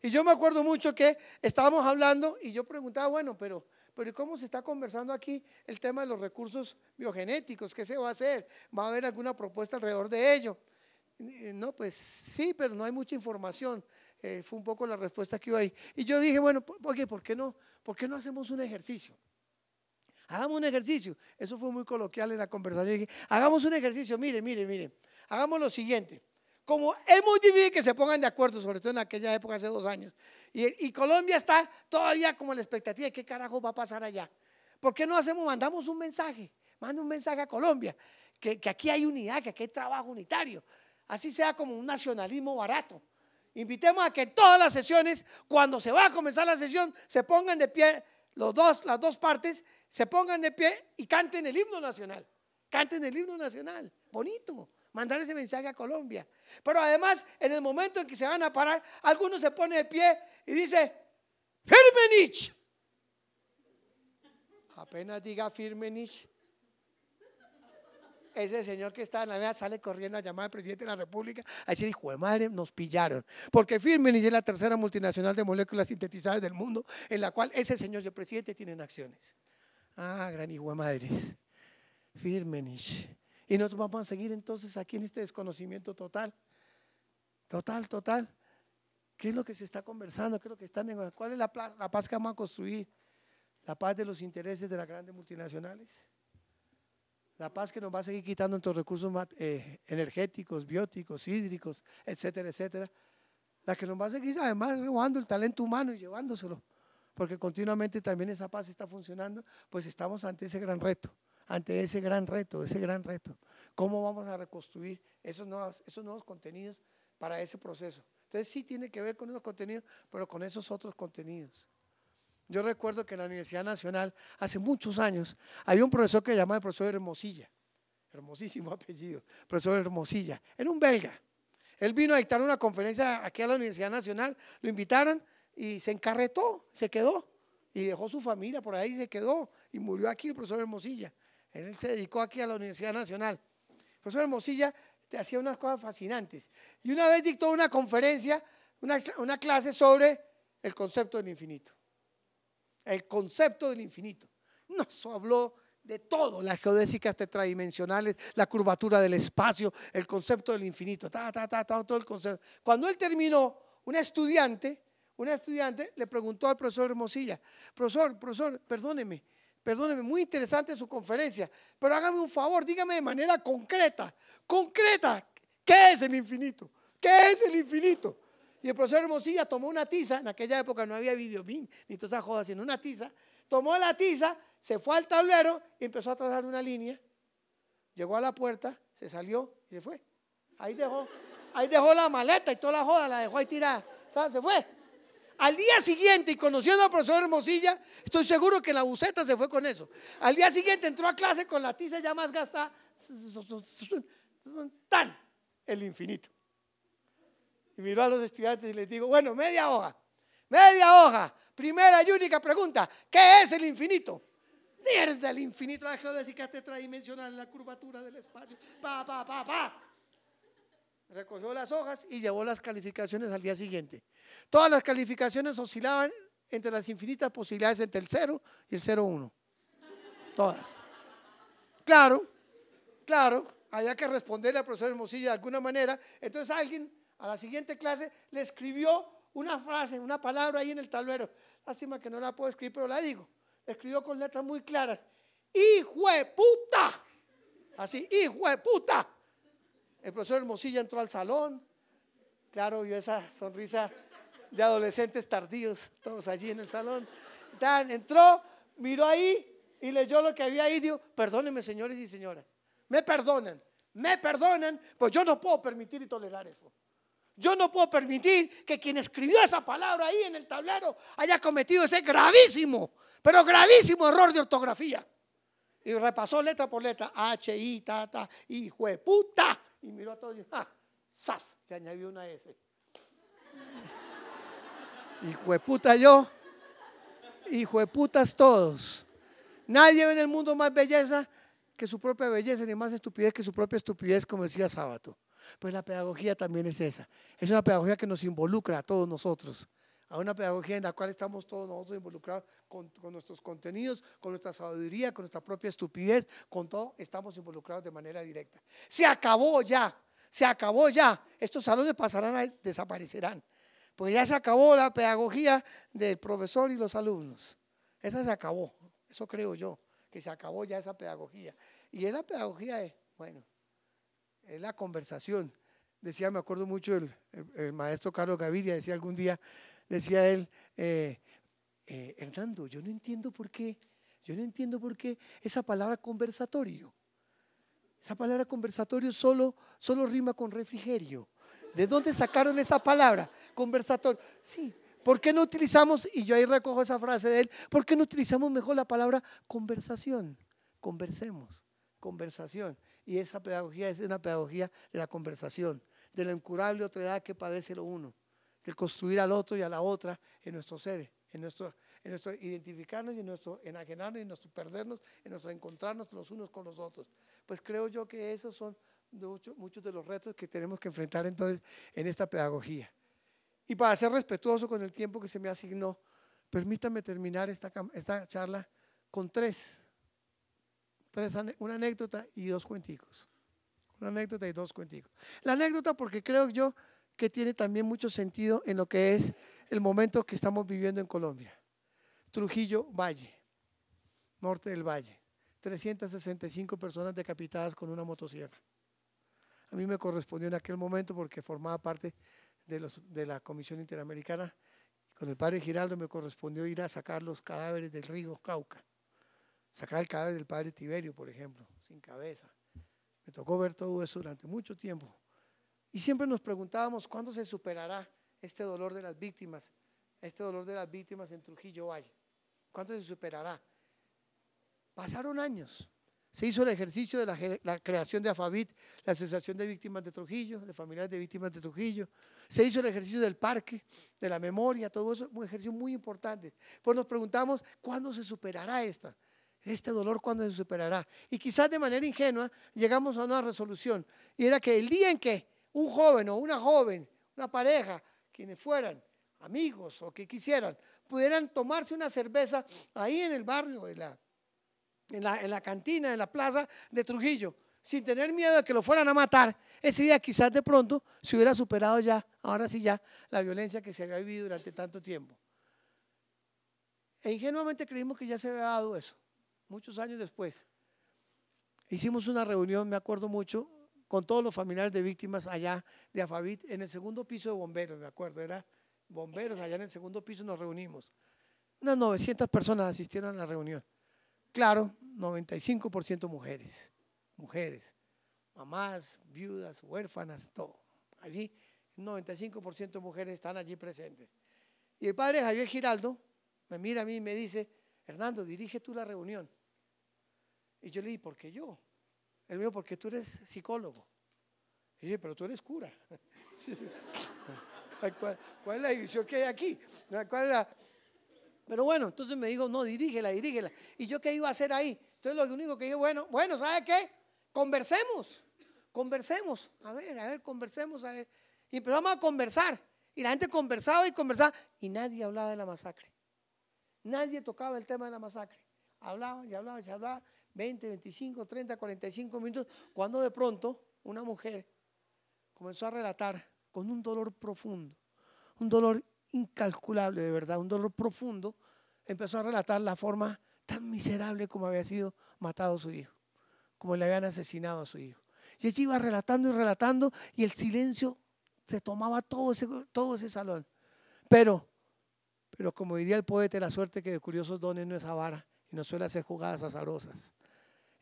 Speaker 3: Y yo me acuerdo mucho que estábamos hablando y yo preguntaba, bueno, pero, pero cómo se está conversando aquí el tema de los recursos biogenéticos? ¿Qué se va a hacer? ¿Va a haber alguna propuesta alrededor de ello? No, pues sí, pero no hay mucha información. Eh, fue un poco la respuesta que hubo ahí. Y yo dije, bueno, oye, ¿por qué no, por qué no hacemos un ejercicio? Hagamos un ejercicio. Eso fue muy coloquial en la conversación. hagamos un ejercicio. Mire, mire, mire. Hagamos lo siguiente como es muy difícil que se pongan de acuerdo, sobre todo en aquella época, hace dos años. Y, Colombia está todavía como la expectativa de qué carajo va a pasar allá. ¿Por qué no hacemos, mandamos un mensaje? Manda un mensaje a Colombia, que, aquí hay unidad, que aquí hay trabajo unitario. Así sea como un nacionalismo barato. Invitemos a que en todas las sesiones, cuando se va a comenzar la sesión, se pongan de pie los dos, las dos partes, se pongan de pie y canten el himno nacional. Canten el himno nacional. Bonito mandar ese mensaje a Colombia. Pero además, en el momento en que se van a parar, alguno se pone de pie y dice, Firmenich. Apenas diga Firmenich, ese señor que está en la mesa sale corriendo a llamar al presidente de la República Ahí decir, hijo de madre, nos pillaron. Porque Firmenich es la tercera multinacional de moléculas sintetizadas del mundo, en la cual ese señor de presidente tiene acciones. Ah, gran hijo de madres. Firmenich. Y nos vamos a seguir entonces aquí en este desconocimiento total. Total, total. ¿Qué es lo que se está conversando? ¿Qué que están negociando? ¿Cuál es la, paz que vamos a construir? ¿La paz de los intereses de las grandes multinacionales? La paz que nos va a seguir quitando nuestros recursos eh, energéticos, bióticos, hídricos, etcétera, etcétera. La que nos va a seguir además robando el talento humano y llevándoselo. Porque continuamente también esa paz está funcionando, pues estamos ante ese gran reto ante ese gran reto, ese gran reto. ¿Cómo vamos a reconstruir esos nuevos, esos nuevos contenidos para ese proceso? Entonces sí tiene que ver con esos contenidos, pero con esos otros contenidos. Yo recuerdo que en la Universidad Nacional, hace muchos años, había un profesor que se llamaba el profesor Hermosilla, hermosísimo apellido, profesor Hermosilla, era un belga. Él vino a dictar una conferencia aquí a la Universidad Nacional, lo invitaron y se encarretó, se quedó y dejó su familia por ahí, se quedó y murió aquí el profesor Hermosilla. Él se dedicó aquí a la Universidad Nacional. El profesor Hermosilla te hacía unas cosas fascinantes. Y una vez dictó una conferencia, una, clase sobre el concepto del infinito. El concepto del infinito. Nos habló de todo, las geodésicas tetradimensionales, la curvatura del espacio, el concepto del infinito, ta, ta, ta, todo el concepto. Cuando él terminó, un estudiante, estudiante le preguntó al profesor Hermosilla, profesor, profesor, perdóneme, Perdóneme, muy interesante su conferencia, pero hágame un favor, dígame de manera concreta, concreta, ¿qué es el infinito? ¿Qué es el infinito? Y el profesor Hermosilla tomó una tiza, en aquella época no había videobin, ni todas esas jodas, sino una tiza, tomó la tiza, se fue al tablero y empezó a trazar una línea, llegó a la puerta, se salió y se fue. Ahí dejó, ahí dejó la maleta y toda la joda, la dejó ahí tirada, se fue. Al día siguiente, y conociendo al profesor Hermosilla, estoy seguro que la buceta se fue con eso. Al día siguiente entró a clase con la tiza ya más gastada. Tan, el infinito. Y miró a los estudiantes y les digo, bueno, media hoja, media hoja. Primera y única pregunta, ¿qué es el infinito? Mierda, el infinito, la ah, geodesica tetradimensional, la curvatura del espacio. Pa, pa, pa, pa recogió las hojas y llevó las calificaciones al día siguiente. Todas las calificaciones oscilaban entre las infinitas posibilidades entre el 0 y el 0,1. Todas. Claro, claro, había que responderle al profesor Hermosilla de alguna manera. Entonces alguien a la siguiente clase le escribió una frase, una palabra ahí en el tablero. Lástima que no la puedo escribir, pero la digo. escribió con letras muy claras. ¡Hijo de puta! Así, ¡hijo de puta! El profesor Hermosilla entró al salón. Claro, vio esa sonrisa de adolescentes tardíos, todos allí en el salón. entró, miró ahí y leyó lo que había ahí. Dijo, perdónenme, señores y señoras. Me perdonan, me perdonan, pues yo no puedo permitir y tolerar eso. Yo no puedo permitir que quien escribió esa palabra ahí en el tablero haya cometido ese gravísimo, pero gravísimo error de ortografía. Y repasó letra por letra, H, I, ta, ta, hijo de puta y miró a todos y ¡ah! ¡Sas! Le añadió una S. Hijo de puta yo, hijo de putas todos. Nadie ve en el mundo más belleza que su propia belleza, ni más estupidez que su propia estupidez, como decía Sábato. Pues la pedagogía también es esa. Es una pedagogía que nos involucra a todos nosotros a una pedagogía en la cual estamos todos nosotros involucrados con, nuestros contenidos, con nuestra sabiduría, con nuestra propia estupidez, con todo, estamos involucrados de manera directa. Se acabó ya, se acabó ya. Estos salones pasarán a desaparecerán. Pues ya se acabó la pedagogía del profesor y los alumnos. Esa se acabó, eso creo yo, que se acabó ya esa pedagogía. Y es la pedagogía de, bueno, es la conversación. Decía, me acuerdo mucho el maestro Carlos Gaviria, decía algún día, decía él, eh, eh, Hernando, yo no entiendo por qué, yo no entiendo por qué esa palabra conversatorio, esa palabra conversatorio solo, solo rima con refrigerio. ¿De dónde sacaron esa palabra? Conversatorio. Sí, ¿por qué no utilizamos, y yo ahí recojo esa frase de él, ¿por qué no utilizamos mejor la palabra conversación? Conversemos, conversación. Y esa pedagogía es una pedagogía de la conversación, de la incurable otra edad que padece lo uno el construir al otro y a la otra en nuestro ser, en nuestro, en nuestro identificarnos y en nuestro enajenarnos y en nuestro perdernos, en nuestro encontrarnos los unos con los otros. Pues creo yo que esos son muchos, muchos de los retos que tenemos que enfrentar entonces en esta pedagogía. Y para ser respetuoso con el tiempo que se me asignó, permítame terminar esta, esta charla con tres, tres, una anécdota y dos cuenticos. Una anécdota y dos cuenticos. La anécdota porque creo yo que tiene también mucho sentido en lo que es el momento que estamos viviendo en Colombia. Trujillo Valle, norte del Valle, 365 personas decapitadas con una motosierra. A mí me correspondió en aquel momento porque formaba parte de, de la Comisión Interamericana. Con el padre Giraldo me correspondió ir a sacar los cadáveres del río Cauca. Sacar el cadáver del padre Tiberio, por ejemplo, sin cabeza. Me tocó ver todo eso durante mucho tiempo. Y siempre nos preguntábamos cuándo se superará este dolor de las víctimas, este dolor de las víctimas en Trujillo Valle. ¿Cuándo se superará? Pasaron años. Se hizo el ejercicio de la, creación de Afavit, la Asociación de Víctimas de Trujillo, de Familiares de Víctimas de Trujillo. Se hizo el ejercicio del parque, de la memoria, todo eso, un ejercicio muy importante. Pues nos preguntamos, ¿cuándo se superará esta? Este dolor, ¿cuándo se superará? Y quizás de manera ingenua llegamos a una resolución. Y era que el día en que un joven o una joven, una pareja, quienes fueran amigos o que quisieran, pudieran tomarse una cerveza ahí en el barrio, en la, en la, cantina, en la plaza de Trujillo, sin tener miedo de que lo fueran a matar, ese día quizás de pronto se hubiera superado ya, ahora sí ya, la violencia que se había vivido durante tanto tiempo. E ingenuamente creímos que ya se había dado eso, muchos años después. Hicimos una reunión, me acuerdo mucho, con todos los familiares de víctimas allá de Afavit, en el segundo piso de bomberos, me acuerdo, era bomberos, allá en el segundo piso nos reunimos. Unas 900 personas asistieron a la reunión. Claro, 95% mujeres, mujeres, mamás, viudas, huérfanas, todo. Allí, 95% mujeres están allí presentes. Y el padre Javier Giraldo me mira a mí y me dice, Hernando, dirige tú la reunión. Y yo le dije, ¿por qué yo? Él me dijo, porque tú eres psicólogo. Y pero tú eres cura. ¿Cuál, es la división que hay aquí? ¿Cuál es Pero bueno, entonces me dijo, no, dirígela, dirígela. ¿Y yo qué iba a hacer ahí? Entonces lo único que dije, bueno, bueno, ¿sabe qué? Conversemos, conversemos. A ver, a ver, conversemos, Y empezamos a conversar. Y la gente conversaba y conversaba. Y nadie hablaba de la masacre. Nadie tocaba el tema de la masacre. Hablaban y hablaban y hablaban. 20, 25, 30, 45 minutos, cuando de pronto una mujer comenzó a relatar con un dolor profundo, un dolor incalculable de verdad, un dolor profundo, empezó a relatar la forma tan miserable como había sido matado su hijo, como le habían asesinado a su hijo. Y ella iba relatando y relatando y el silencio se tomaba todo ese, todo ese salón. Pero, pero como diría el poeta, la suerte que de curiosos dones no es avara y no suele hacer jugadas azarosas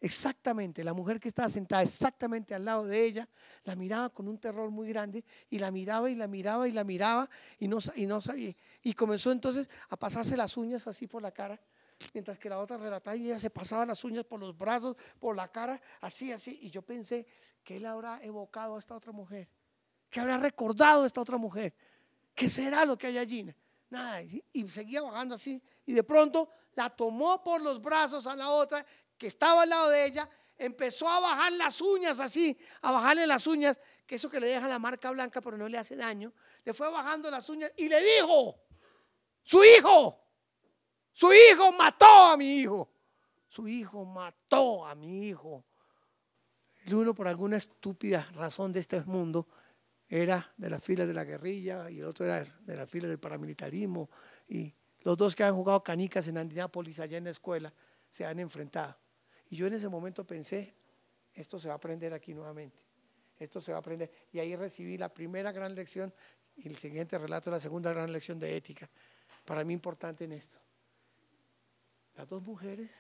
Speaker 3: exactamente, la mujer que estaba sentada exactamente al lado de ella, la miraba con un terror muy grande y la miraba y la miraba y la miraba y no, y no sabía. Y comenzó entonces a pasarse las uñas así por la cara, mientras que la otra relataba y ella se pasaba las uñas por los brazos, por la cara, así, así. Y yo pensé, que él habrá evocado a esta otra mujer? Que habrá recordado a esta otra mujer? ¿Qué será lo que hay allí? Nada, y seguía bajando así. Y de pronto la tomó por los brazos a la otra que estaba al lado de ella, empezó a bajar las uñas así, a bajarle las uñas, que eso que le deja la marca blanca pero no le hace daño, le fue bajando las uñas y le dijo, su hijo, su hijo mató a mi hijo, su hijo mató a mi hijo. El uno por alguna estúpida razón de este mundo era de las filas de la guerrilla y el otro era de las fila del paramilitarismo y los dos que han jugado canicas en Andinápolis allá en la escuela se han enfrentado. Y yo en ese momento pensé, esto se va a aprender aquí nuevamente, esto se va a aprender. Y ahí recibí la primera gran lección y el siguiente relato, la segunda gran lección de ética. Para mí importante en esto. Las dos mujeres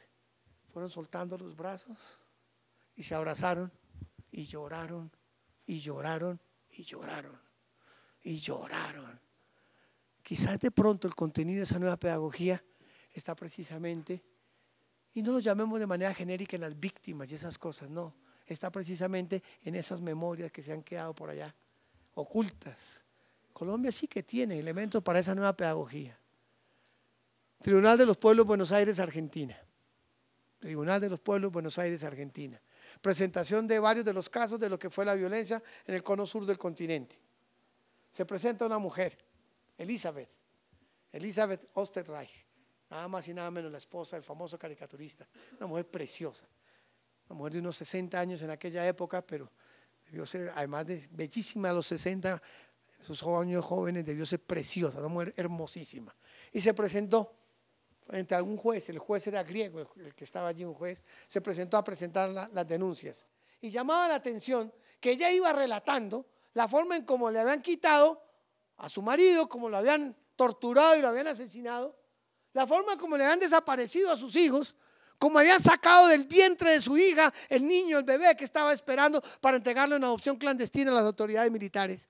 Speaker 3: fueron soltando los brazos y se abrazaron y lloraron y lloraron y lloraron y lloraron. Quizás de pronto el contenido de esa nueva pedagogía está precisamente y no nos llamemos de manera genérica en las víctimas y esas cosas, no. Está precisamente en esas memorias que se han quedado por allá, ocultas. Colombia sí que tiene elementos para esa nueva pedagogía. Tribunal de los Pueblos Buenos Aires, Argentina. Tribunal de los Pueblos Buenos Aires, Argentina. Presentación de varios de los casos de lo que fue la violencia en el cono sur del continente. Se presenta una mujer, Elizabeth, Elizabeth Osterreich Nada más y nada menos la esposa del famoso caricaturista. Una mujer preciosa. Una mujer de unos 60 años en aquella época, pero debió ser, además de bellísima a los 60, sus años jóvenes, debió ser preciosa, una mujer hermosísima. Y se presentó frente a un juez, el juez era griego, el que estaba allí, un juez, se presentó a presentar las denuncias. Y llamaba la atención que ella iba relatando la forma en cómo le habían quitado a su marido, como lo habían torturado y lo habían asesinado, la forma como le han desaparecido a sus hijos, como habían sacado del vientre de su hija el niño, el bebé que estaba esperando para entregarlo en adopción clandestina a las autoridades militares.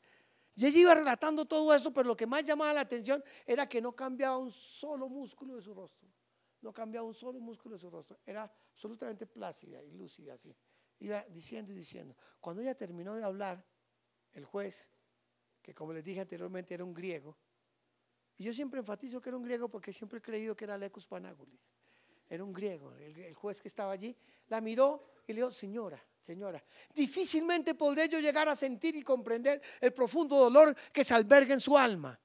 Speaker 3: Y ella iba relatando todo esto, pero lo que más llamaba la atención era que no cambiaba un solo músculo de su rostro. No cambiaba un solo músculo de su rostro. Era absolutamente plácida y lúcida así. Iba diciendo y diciendo. Cuando ella terminó de hablar, el juez, que como les dije anteriormente era un griego, y yo siempre enfatizo que era un griego porque siempre he creído que era Lecus panagulis Era un griego. El, juez que estaba allí la miró y le dijo, señora, señora, difícilmente podré yo llegar a sentir y comprender el profundo dolor que se alberga en su alma.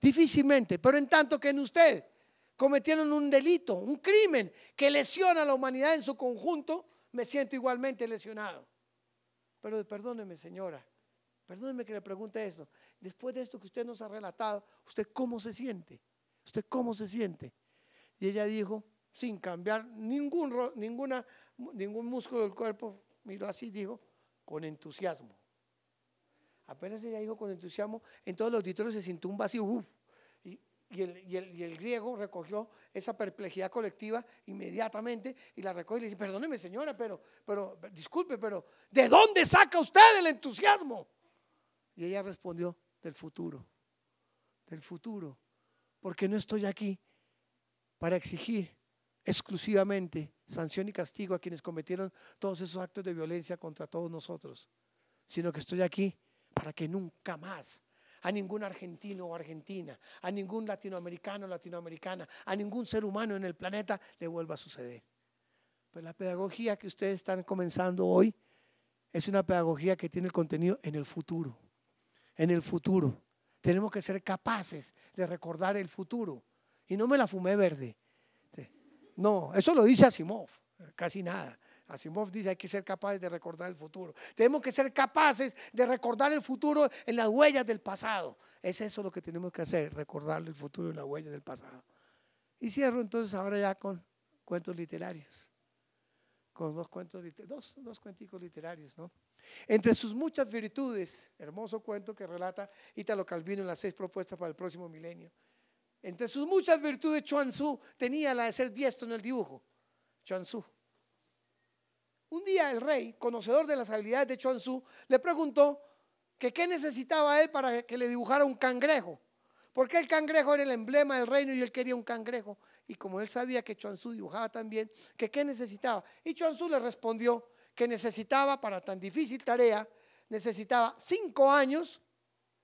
Speaker 3: Difícilmente, pero en tanto que en usted cometieron un delito, un crimen que lesiona a la humanidad en su conjunto, me siento igualmente lesionado. Pero perdóneme, señora, Perdóneme que le pregunte esto. Después de esto que usted nos ha relatado, ¿usted cómo se siente? ¿Usted cómo se siente? Y ella dijo, sin cambiar ningún, ninguna, ningún músculo del cuerpo, miró así, dijo, con entusiasmo. Apenas ella dijo con entusiasmo, en todos los auditorio se sintió un vacío. y, el, griego recogió esa perplejidad colectiva inmediatamente y la recogió y le dice, perdóneme señora, pero, pero disculpe, pero ¿de dónde saca usted el entusiasmo? Y ella respondió, del futuro, del futuro, porque no estoy aquí para exigir exclusivamente sanción y castigo a quienes cometieron todos esos actos de violencia contra todos nosotros, sino que estoy aquí para que nunca más a ningún argentino o argentina, a ningún latinoamericano o latinoamericana, a ningún ser humano en el planeta le vuelva a suceder. Pero pues la pedagogía que ustedes están comenzando hoy es una pedagogía que tiene el contenido en el futuro en el futuro. Tenemos que ser capaces de recordar el futuro. Y no me la fumé verde. No, eso lo dice Asimov, casi nada. Asimov dice hay que ser capaces de recordar el futuro. Tenemos que ser capaces de recordar el futuro en las huellas del pasado. Es eso lo que tenemos que hacer, recordar el futuro en las huellas del pasado. Y cierro entonces ahora ya con cuentos literarios. Con dos cuentos literarios, dos, dos cuenticos literarios, ¿no? Entre sus muchas virtudes, hermoso cuento que relata Italo Calvino en las seis propuestas para el próximo milenio. Entre sus muchas virtudes, Chuan Tzu tenía la de ser diestro en el dibujo. Chuan Un día el rey, conocedor de las habilidades de Chuan Tzu, le preguntó que qué necesitaba él para que le dibujara un cangrejo. Porque el cangrejo era el emblema del reino y él quería un cangrejo. Y como él sabía que Chuan dibujaba también, que qué necesitaba. Y Chuan Tzu le respondió, que necesitaba para tan difícil tarea, necesitaba cinco años,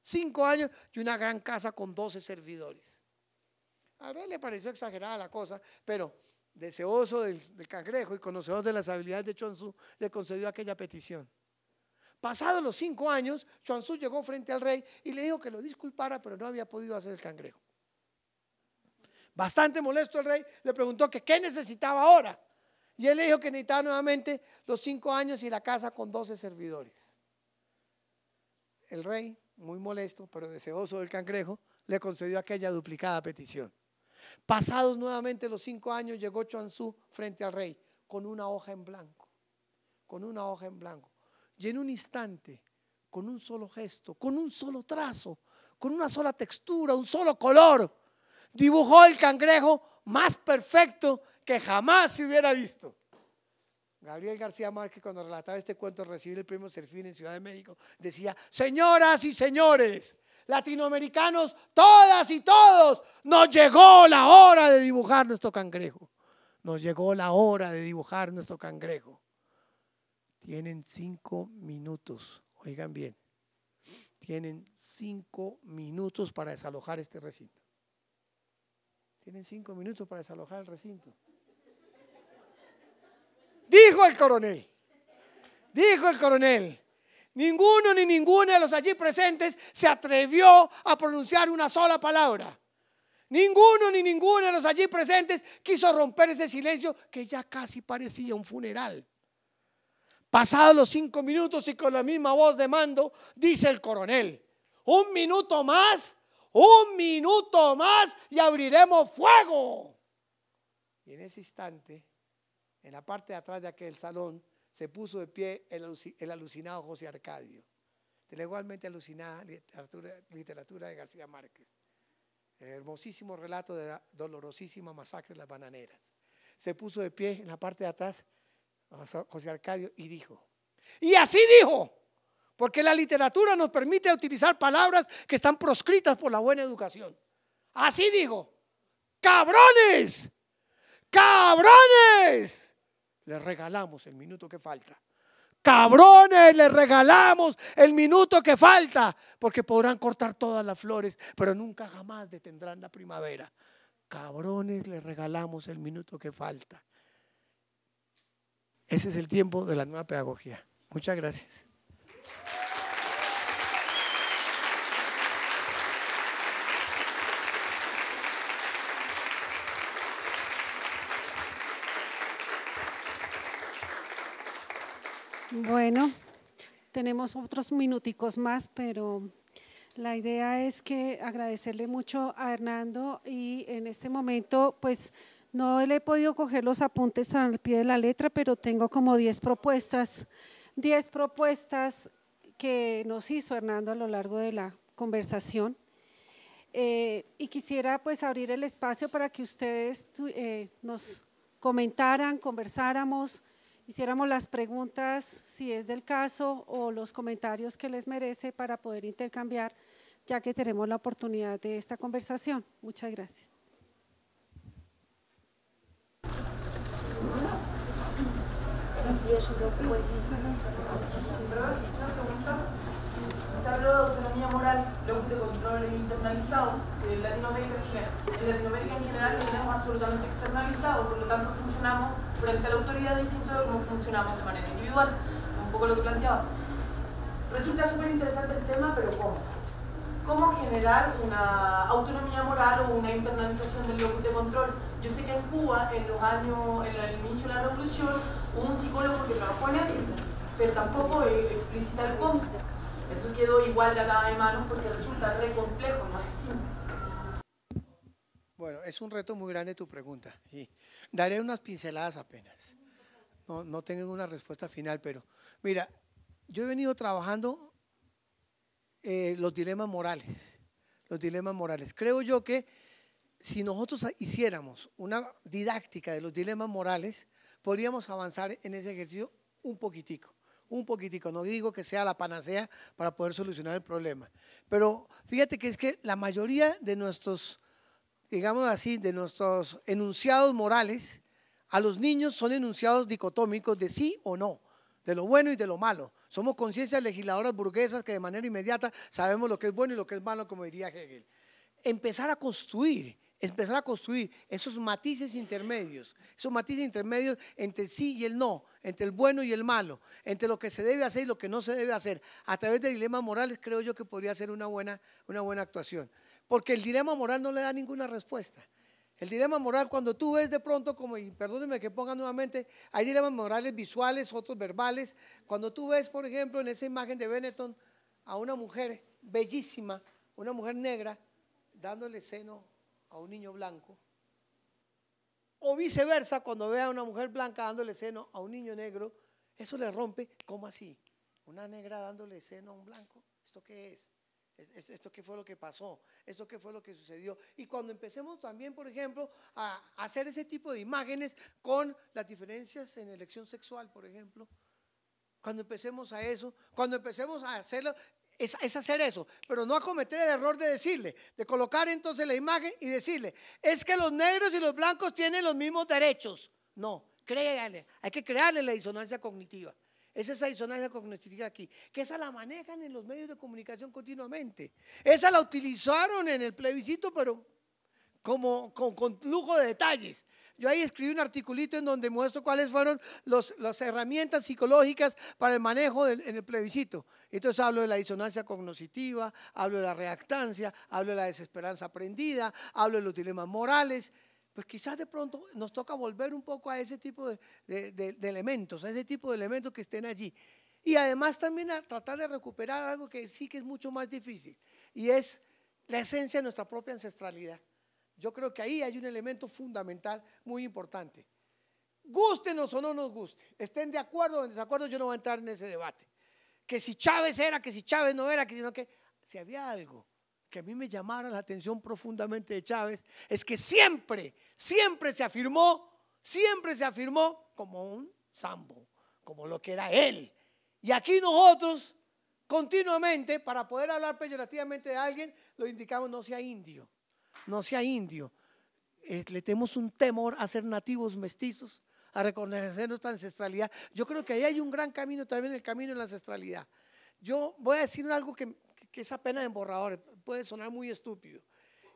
Speaker 3: cinco años y una gran casa con doce servidores. al rey le pareció exagerada la cosa, pero deseoso del, cangrejo y conocedor de las habilidades de Chonsu, le concedió aquella petición. Pasados los cinco años, Chonsu llegó frente al rey y le dijo que lo disculpara, pero no había podido hacer el cangrejo. Bastante molesto el rey, le preguntó que qué necesitaba ahora. Y él le dijo que necesitaba nuevamente los cinco años y la casa con doce servidores. El rey, muy molesto, pero deseoso del cangrejo, le concedió aquella duplicada petición. Pasados nuevamente los cinco años, llegó Chuanzú frente al rey con una hoja en blanco, con una hoja en blanco. Y en un instante, con un solo gesto, con un solo trazo, con una sola textura, un solo color, dibujó el cangrejo más perfecto que jamás se hubiera visto. Gabriel García Márquez, cuando relataba este cuento, recibir el premio Serfín en Ciudad de México, decía, señoras y señores, latinoamericanos, todas y todos, nos llegó la hora de dibujar nuestro cangrejo. Nos llegó la hora de dibujar nuestro cangrejo. Tienen cinco minutos, oigan bien, tienen cinco minutos para desalojar este recinto. Tienen cinco minutos para desalojar el recinto. Dijo el coronel, dijo el coronel, ninguno ni ninguno de los allí presentes se atrevió a pronunciar una sola palabra. Ninguno ni ninguno de los allí presentes quiso romper ese silencio que ya casi parecía un funeral. Pasados los cinco minutos y con la misma voz de mando, dice el coronel, un minuto más un minuto más y abriremos fuego. Y en ese instante, en la parte de atrás de aquel salón, se puso de pie el, alucinado José Arcadio, de igualmente alucinada literatura, literatura de García Márquez. El hermosísimo relato de la dolorosísima masacre de las bananeras. Se puso de pie en la parte de atrás José Arcadio y dijo, y así dijo, porque la literatura nos permite utilizar palabras que están proscritas por la buena educación. Así digo, cabrones, cabrones. Les regalamos el minuto que falta. Cabrones, les regalamos el minuto que falta, porque podrán cortar todas las flores, pero nunca jamás detendrán la primavera. Cabrones, les regalamos el minuto que falta. Ese es el tiempo de la nueva pedagogía. Muchas gracias.
Speaker 2: Bueno, tenemos otros minuticos más, pero la idea es que agradecerle mucho a Hernando y en este momento pues no le he podido coger los apuntes al pie de la letra, pero tengo como 10 propuestas Diez propuestas que nos hizo Hernando a lo largo de la conversación. Eh, y quisiera pues abrir el espacio para que ustedes eh, nos comentaran, conversáramos, hiciéramos las preguntas, si es del caso, o los comentarios que les merece para poder intercambiar, ya que tenemos la oportunidad de esta conversación. Muchas gracias. días después. Una pregunta. ¿Está habló de autonomía moral, luego de control internalizado, ¿De Latinoamérica chilena. En Latinoamérica en general lo tenemos absolutamente externalizado, por lo tanto funcionamos frente a la autoridad distinto de cómo funcionamos de manera individual, un poco lo que planteaba. Resulta súper interesante el tema, pero ¿cómo? cómo generar una autonomía moral o una internalización del locus de control. Yo sé que en Cuba, en los años, en el inicio de la revolución, hubo un psicólogo que trabajó en eso, pero tampoco explicita el cómo. Eso quedó igual de acá de manos porque resulta re complejo, no es simple.
Speaker 3: Bueno, es un reto muy grande tu pregunta y daré unas pinceladas apenas. No, no tengo una respuesta final, pero mira, yo he venido trabajando eh, los dilemas morales. Los dilemas morales. Creo yo que si nosotros hiciéramos una didáctica de los dilemas morales, podríamos avanzar en ese ejercicio un poquitico, un poquitico. No digo que sea la panacea para poder solucionar el problema, pero fíjate que es que la mayoría de nuestros, digamos así, de nuestros enunciados morales, a los niños son enunciados dicotómicos de sí o no, de lo bueno y de lo malo. Somos conciencias legisladoras burguesas que de manera inmediata sabemos lo que es bueno y lo que es malo, como diría Hegel. Empezar a construir, empezar a construir esos matices intermedios, esos matices intermedios entre sí y el no, entre el bueno y el malo, entre lo que se debe hacer y lo que no se debe hacer. A través de dilemas morales creo yo que podría ser una buena, una buena actuación, porque el dilema moral no le da ninguna respuesta. El dilema moral, cuando tú ves de pronto, como, y perdónenme que ponga nuevamente, hay dilemas morales visuales, otros verbales. Cuando tú ves, por ejemplo, en esa imagen de Benetton, a una mujer bellísima, una mujer negra, dándole seno a un niño blanco. O viceversa, cuando ve a una mujer blanca dándole seno a un niño negro, eso le rompe, ¿cómo así? Una negra dándole seno a un blanco, ¿esto qué es? Esto qué fue lo que pasó, esto qué fue lo que sucedió. Y cuando empecemos también, por ejemplo, a hacer ese tipo de imágenes con las diferencias en elección sexual, por ejemplo, cuando empecemos a eso, cuando empecemos a hacerlo, es, hacer eso, pero no a cometer el error de decirle, de colocar entonces la imagen y decirle, es que los negros y los blancos tienen los mismos derechos. No, créanle, hay que crearle la disonancia cognitiva. Es esa disonancia cognitiva aquí, que esa la manejan en los medios de comunicación continuamente. Esa la utilizaron en el plebiscito, pero como, con, con lujo de detalles. Yo ahí escribí un articulito en donde muestro cuáles fueron los, las herramientas psicológicas para el manejo en el plebiscito. Entonces hablo de la disonancia cognitiva, hablo de la reactancia, hablo de la desesperanza aprendida, hablo de los dilemas morales pues quizás de pronto nos toca volver un poco a ese tipo de, elementos, a ese tipo de elementos que estén allí. Y además también a tratar de recuperar algo que sí que es mucho más difícil, y es la esencia de nuestra propia ancestralidad. Yo creo que ahí hay un elemento fundamental muy importante. Gústenos o no nos guste, estén de acuerdo o en desacuerdo, yo no voy a entrar en ese debate. Que si Chávez era, que si Chávez no era, que si no que, si había algo que a mí me llamara la atención profundamente de Chávez es que siempre, siempre se afirmó, siempre se afirmó como un sambo, como lo que era él. Y aquí nosotros, continuamente, para poder hablar peyorativamente de alguien, lo indicamos no sea indio, no sea indio. Eh, le tenemos un temor a ser nativos mestizos, a reconocer nuestra ancestralidad. Yo creo que ahí hay un gran camino también, el camino de la ancestralidad. Yo voy a decir algo que que esa pena de emborrador puede sonar muy estúpido.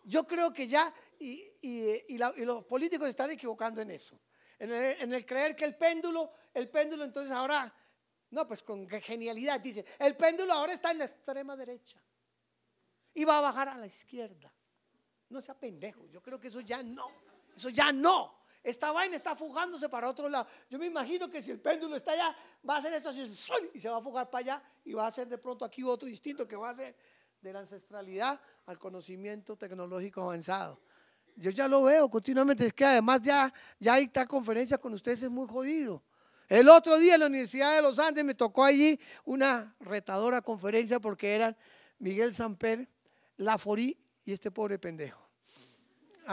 Speaker 3: Yo creo que ya, y, los políticos están equivocando en eso, en el, creer que el péndulo, el péndulo entonces ahora, no, pues con genialidad dice, el péndulo ahora está en la extrema derecha y va a bajar a la izquierda. No sea pendejo, yo creo que eso ya no, eso ya no esta vaina está fugándose para otro lado. Yo me imagino que si el péndulo está allá, va a hacer esto así, y se va a fugar para allá y va a hacer de pronto aquí otro distinto que va a ser de la ancestralidad al conocimiento tecnológico avanzado. Yo ya lo veo continuamente, es que además ya, ya tal conferencia con ustedes es muy jodido. El otro día en la Universidad de los Andes me tocó allí una retadora conferencia porque eran Miguel Samper, Laforí y este pobre pendejo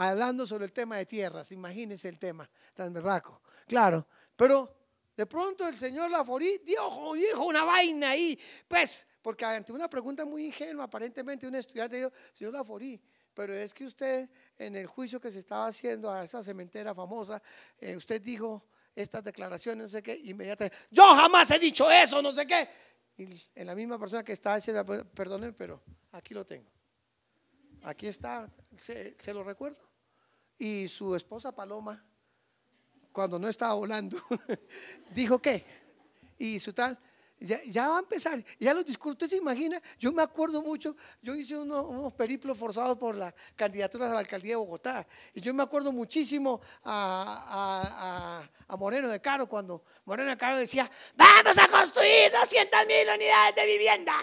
Speaker 3: hablando sobre el tema de tierras. Imagínense el tema tan berraco. Claro, pero de pronto el señor Laforí dijo, dijo una vaina ahí. Pues, porque ante una pregunta muy ingenua, aparentemente un estudiante dijo, señor Laforí, pero es que usted en el juicio que se estaba haciendo a esa cementera famosa, eh, usted dijo estas declaraciones, no sé qué, inmediatamente, yo jamás he dicho eso, no sé qué. Y en la misma persona que está diciendo, perdonen, pero aquí lo tengo. Aquí está, se lo recuerdo y su esposa Paloma, cuando no estaba volando, dijo qué, y su tal, ya, va a empezar, ya los discursos, usted se imagina, yo me acuerdo mucho, yo hice unos, periplos forzados por las candidaturas a la alcaldía de Bogotá, y yo me acuerdo muchísimo a, Moreno de Caro, cuando Moreno de Caro decía, vamos a construir 200 mil unidades de vivienda.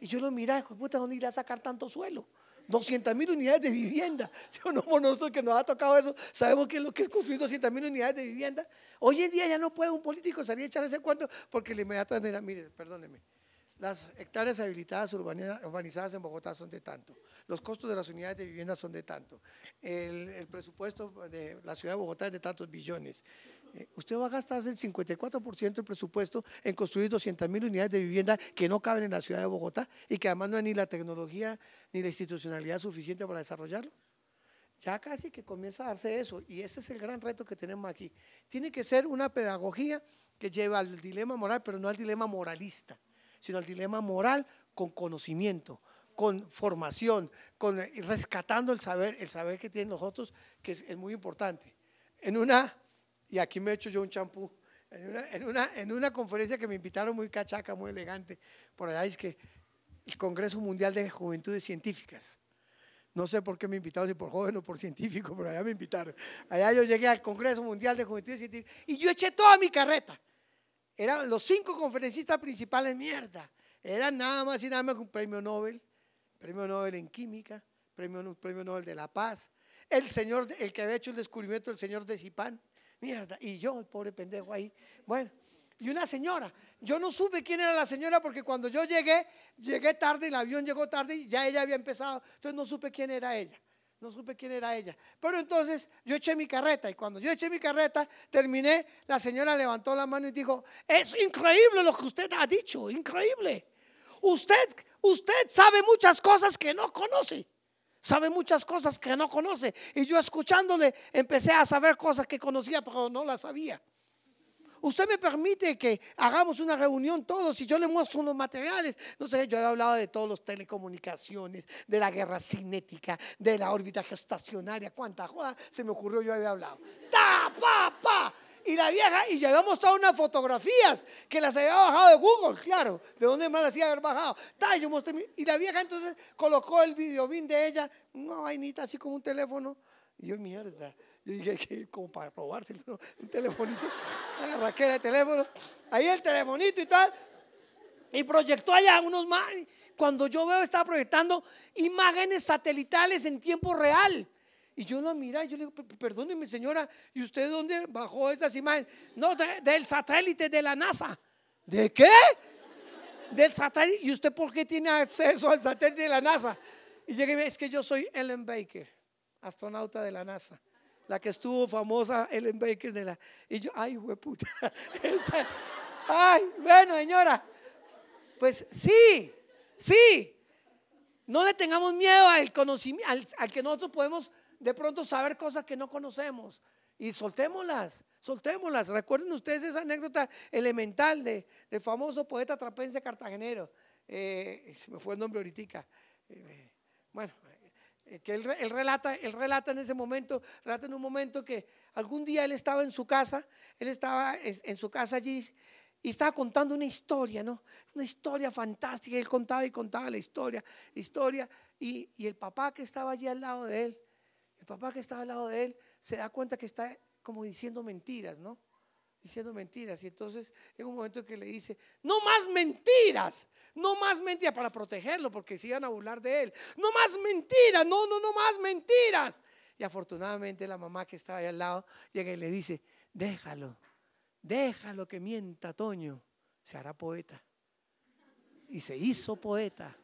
Speaker 3: Y yo lo miraba, puta, ¿dónde irá a sacar tanto suelo? 200 mil unidades de vivienda. nosotros que nos ha tocado eso, sabemos que es lo que es construir 200 mil unidades de vivienda. Hoy en día ya no puede un político salir a echar ese cuento porque le la mire, perdóneme, las hectáreas habilitadas urbanizadas en Bogotá son de tanto, los costos de las unidades de vivienda son de tanto, el presupuesto de la ciudad de Bogotá es de tantos billones, eh, usted va a gastarse el 54% del presupuesto en construir 200.000 mil unidades de vivienda que no caben en la ciudad de Bogotá y que además no hay ni la tecnología ni la institucionalidad suficiente para desarrollarlo. Ya casi que comienza a darse eso y ese es el gran reto que tenemos aquí. Tiene que ser una pedagogía que lleva al dilema moral, pero no al dilema moralista, sino al dilema moral con conocimiento, con formación, con eh, rescatando el saber, el saber que tienen nosotros, que es muy importante. En una y aquí me he hecho yo un champú. En una, en, una, conferencia que me invitaron muy cachaca, muy elegante, por allá es que el Congreso Mundial de Juventudes Científicas. No sé por qué me invitaron, si por joven o por científico, pero allá me invitaron. Allá yo llegué al Congreso Mundial de Juventudes Científicas y yo eché toda mi carreta. Eran los cinco conferencistas principales, mierda. Eran nada más y nada menos que un premio Nobel, premio Nobel en química, premio, premio Nobel de la paz, el señor, el que había hecho el descubrimiento el señor de Zipán, mierda. Y yo, el pobre pendejo ahí. Bueno, y una señora. Yo no supe quién era la señora porque cuando yo llegué, llegué tarde, el avión llegó tarde y ya ella había empezado. Entonces no supe quién era ella. No supe quién era ella. Pero entonces yo eché mi carreta y cuando yo eché mi carreta, terminé, la señora levantó la mano y dijo, es increíble lo que usted ha dicho, increíble. Usted, usted sabe muchas cosas que no conoce sabe muchas cosas que no conoce. Y yo escuchándole empecé a saber cosas que conocía, pero no las sabía. Usted me permite que hagamos una reunión todos y yo le muestro unos materiales. No sé, yo he hablado de todos las telecomunicaciones, de la guerra cinética, de la órbita gestacionaria, cuánta joda se me ocurrió, yo había hablado. ¡Ta, pa, pa! Y la vieja, y ya había mostrado unas fotografías que las había bajado de Google, claro, de dónde más las hacía haber bajado. y la vieja entonces colocó el videobin de ella, una vainita así como un teléfono. Y yo, mierda. Yo dije que como para probarse un telefonito, una raquera de teléfono. Ahí el telefonito y tal. Y proyectó allá unos más. Cuando yo veo, estaba proyectando imágenes satelitales en tiempo real. Y yo la miraba y yo le digo, perdóneme señora, ¿y usted dónde bajó esas imágenes? No, del satélite de la NASA. ¿De qué? Del satélite. ¿Y usted por qué tiene acceso al satélite de la NASA? Y llegué y me, es que yo soy Ellen Baker, astronauta de la NASA. La que estuvo famosa, Ellen Baker de la... Y yo, ay, hueputa. ay, bueno, señora. Pues sí, sí. No le tengamos miedo al conocimiento, al que nosotros podemos de pronto saber cosas que no conocemos. Y soltémoslas, soltémoslas. Recuerden ustedes esa anécdota elemental del famoso poeta trapense cartagenero. Eh, se me fue el nombre ahorita. Eh, bueno, eh, que él, relata, relata en ese momento, relata en un momento que algún día él estaba en su casa, él estaba en su casa allí y estaba contando una historia, ¿no? Una historia fantástica. Él contaba y contaba la historia, historia. y el papá que estaba allí al lado de él el papá que estaba al lado de él se da cuenta que está como diciendo mentiras, ¿no? Diciendo mentiras. Y entonces en un momento que le dice, no más mentiras, no más mentiras para protegerlo porque se iban a burlar de él. No más mentiras, no, no, no más mentiras. Y afortunadamente la mamá que estaba ahí al lado llega y le dice, déjalo, déjalo que mienta Toño, se hará poeta. Y se hizo poeta.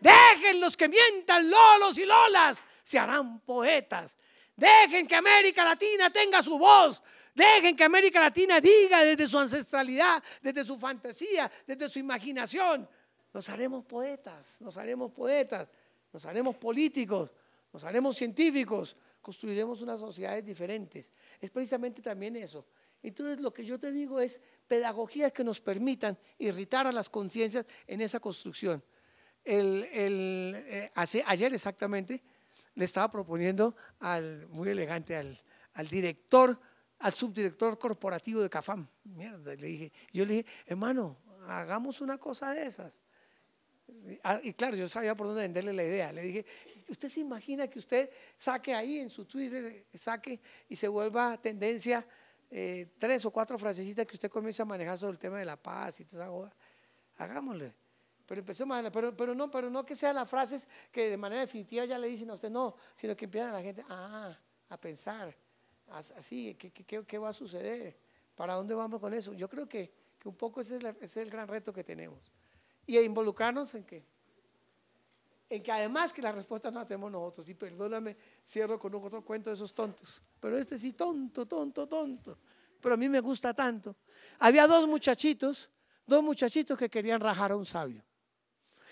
Speaker 3: Dejen los que mientan, lolos y lolas, se harán poetas. Dejen que América Latina tenga su voz. Dejen que América Latina diga desde su ancestralidad, desde su fantasía, desde su imaginación. Nos haremos poetas, nos haremos poetas, nos haremos políticos, nos haremos científicos, construiremos unas sociedades diferentes. Es precisamente también eso. Entonces lo que yo te digo es pedagogías que nos permitan irritar a las conciencias en esa construcción el, el eh, ayer exactamente le estaba proponiendo al, muy elegante, al, director, al subdirector corporativo de CAFAM. Mierda, le dije, yo le dije, hermano, hagamos una cosa de esas. Ah, y claro, yo sabía por dónde venderle la idea. Le dije, ¿usted se imagina que usted saque ahí en su Twitter, saque y se vuelva tendencia eh, tres o cuatro frasecitas que usted comience a manejar sobre el tema de la paz y toda esa Hagámosle. Pero empezó pero, pero no, pero no que sean las frases que de manera definitiva ya le dicen a usted no, sino que empiezan a la gente ah, a pensar, así, ¿qué, va a suceder? ¿Para dónde vamos con eso? Yo creo que, que un poco ese es, el gran reto que tenemos. Y involucrarnos en qué? En que además que la respuestas no las tenemos nosotros. Y perdóname, cierro con otro cuento de esos tontos. Pero este sí, tonto, tonto, tonto. Pero a mí me gusta tanto. Había dos muchachitos, dos muchachitos que querían rajar a un sabio.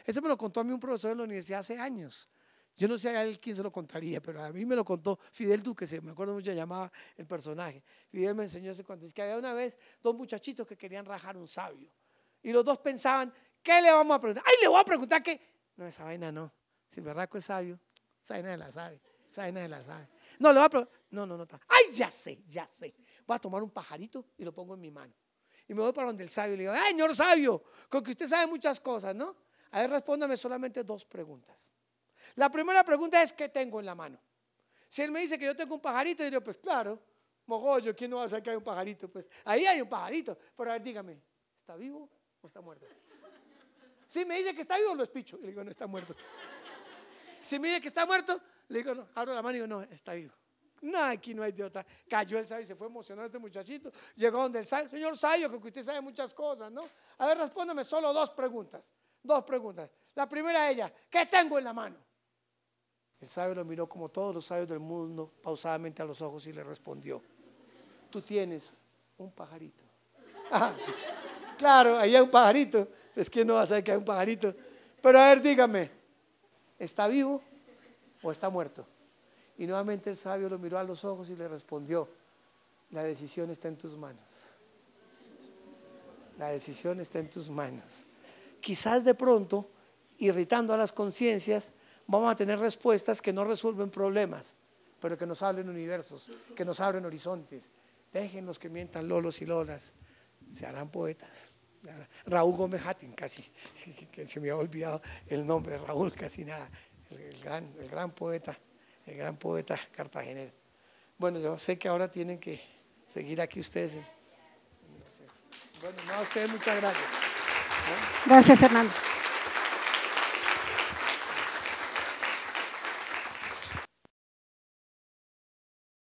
Speaker 3: Eso me lo contó a mí un profesor de la universidad hace años. Yo no sé a él quién se lo contaría, pero a mí me lo contó Fidel Duque, se me acuerdo mucho, llamaba el personaje. Fidel me enseñó ese cuento. Es que había una vez dos muchachitos que querían rajar un sabio. Y los dos pensaban, ¿qué le vamos a preguntar? ¡Ay, le voy a preguntar qué! No, esa vaina no. Si me rasco es sabio, esa vaina de la sabe. Esa vaina la sabe. No, le voy a preguntar. No, no, no. ¡Ay, ya sé, ya sé! Voy a tomar un pajarito y lo pongo en mi mano. Y me voy para donde el sabio y le digo, ¡ay, señor sabio! Con que usted sabe muchas cosas, ¿no? A ver, respóndame solamente dos preguntas. La primera pregunta es, ¿qué tengo en la mano? Si él me dice que yo tengo un pajarito, yo digo, pues claro, mogollo, ¿quién no va a saber que hay un pajarito? Pues ahí hay un pajarito. Pero a ver, dígame, ¿está vivo o está muerto? Si me dice que está vivo, lo espicho. Y le digo, no, está muerto. Si me dice que está muerto, le digo, no, abro la mano y digo, no, está vivo. No, aquí no hay idiota. Cayó el sabio y se fue emocionado este muchachito. Llegó donde el sabio, señor Sayo, que usted sabe muchas cosas, ¿no? A ver, respóndame solo dos preguntas. Dos preguntas. La primera de ellas, ¿qué tengo en la mano? El sabio lo miró como todos los sabios del mundo, pausadamente a los ojos y le respondió, tú tienes un pajarito. Ah, claro, ahí hay un pajarito. Es que no va a saber que hay un pajarito. Pero a ver, dígame, ¿está vivo o está muerto? Y nuevamente el sabio lo miró a los ojos y le respondió, la decisión está en tus manos. La decisión está en tus manos quizás de pronto, irritando a las conciencias, vamos a tener respuestas que no resuelven problemas, pero que nos abren universos, que nos abren horizontes. Déjenlos que mientan lolos y lolas, se harán poetas. Raúl Gómez Hattin, casi, que se me ha olvidado el nombre, Raúl, casi nada, el, gran, poeta, el gran poeta cartagenero. Bueno, yo sé que ahora tienen que seguir aquí ustedes. Bueno, no, ustedes muchas gracias. Gracias,
Speaker 2: Hernán.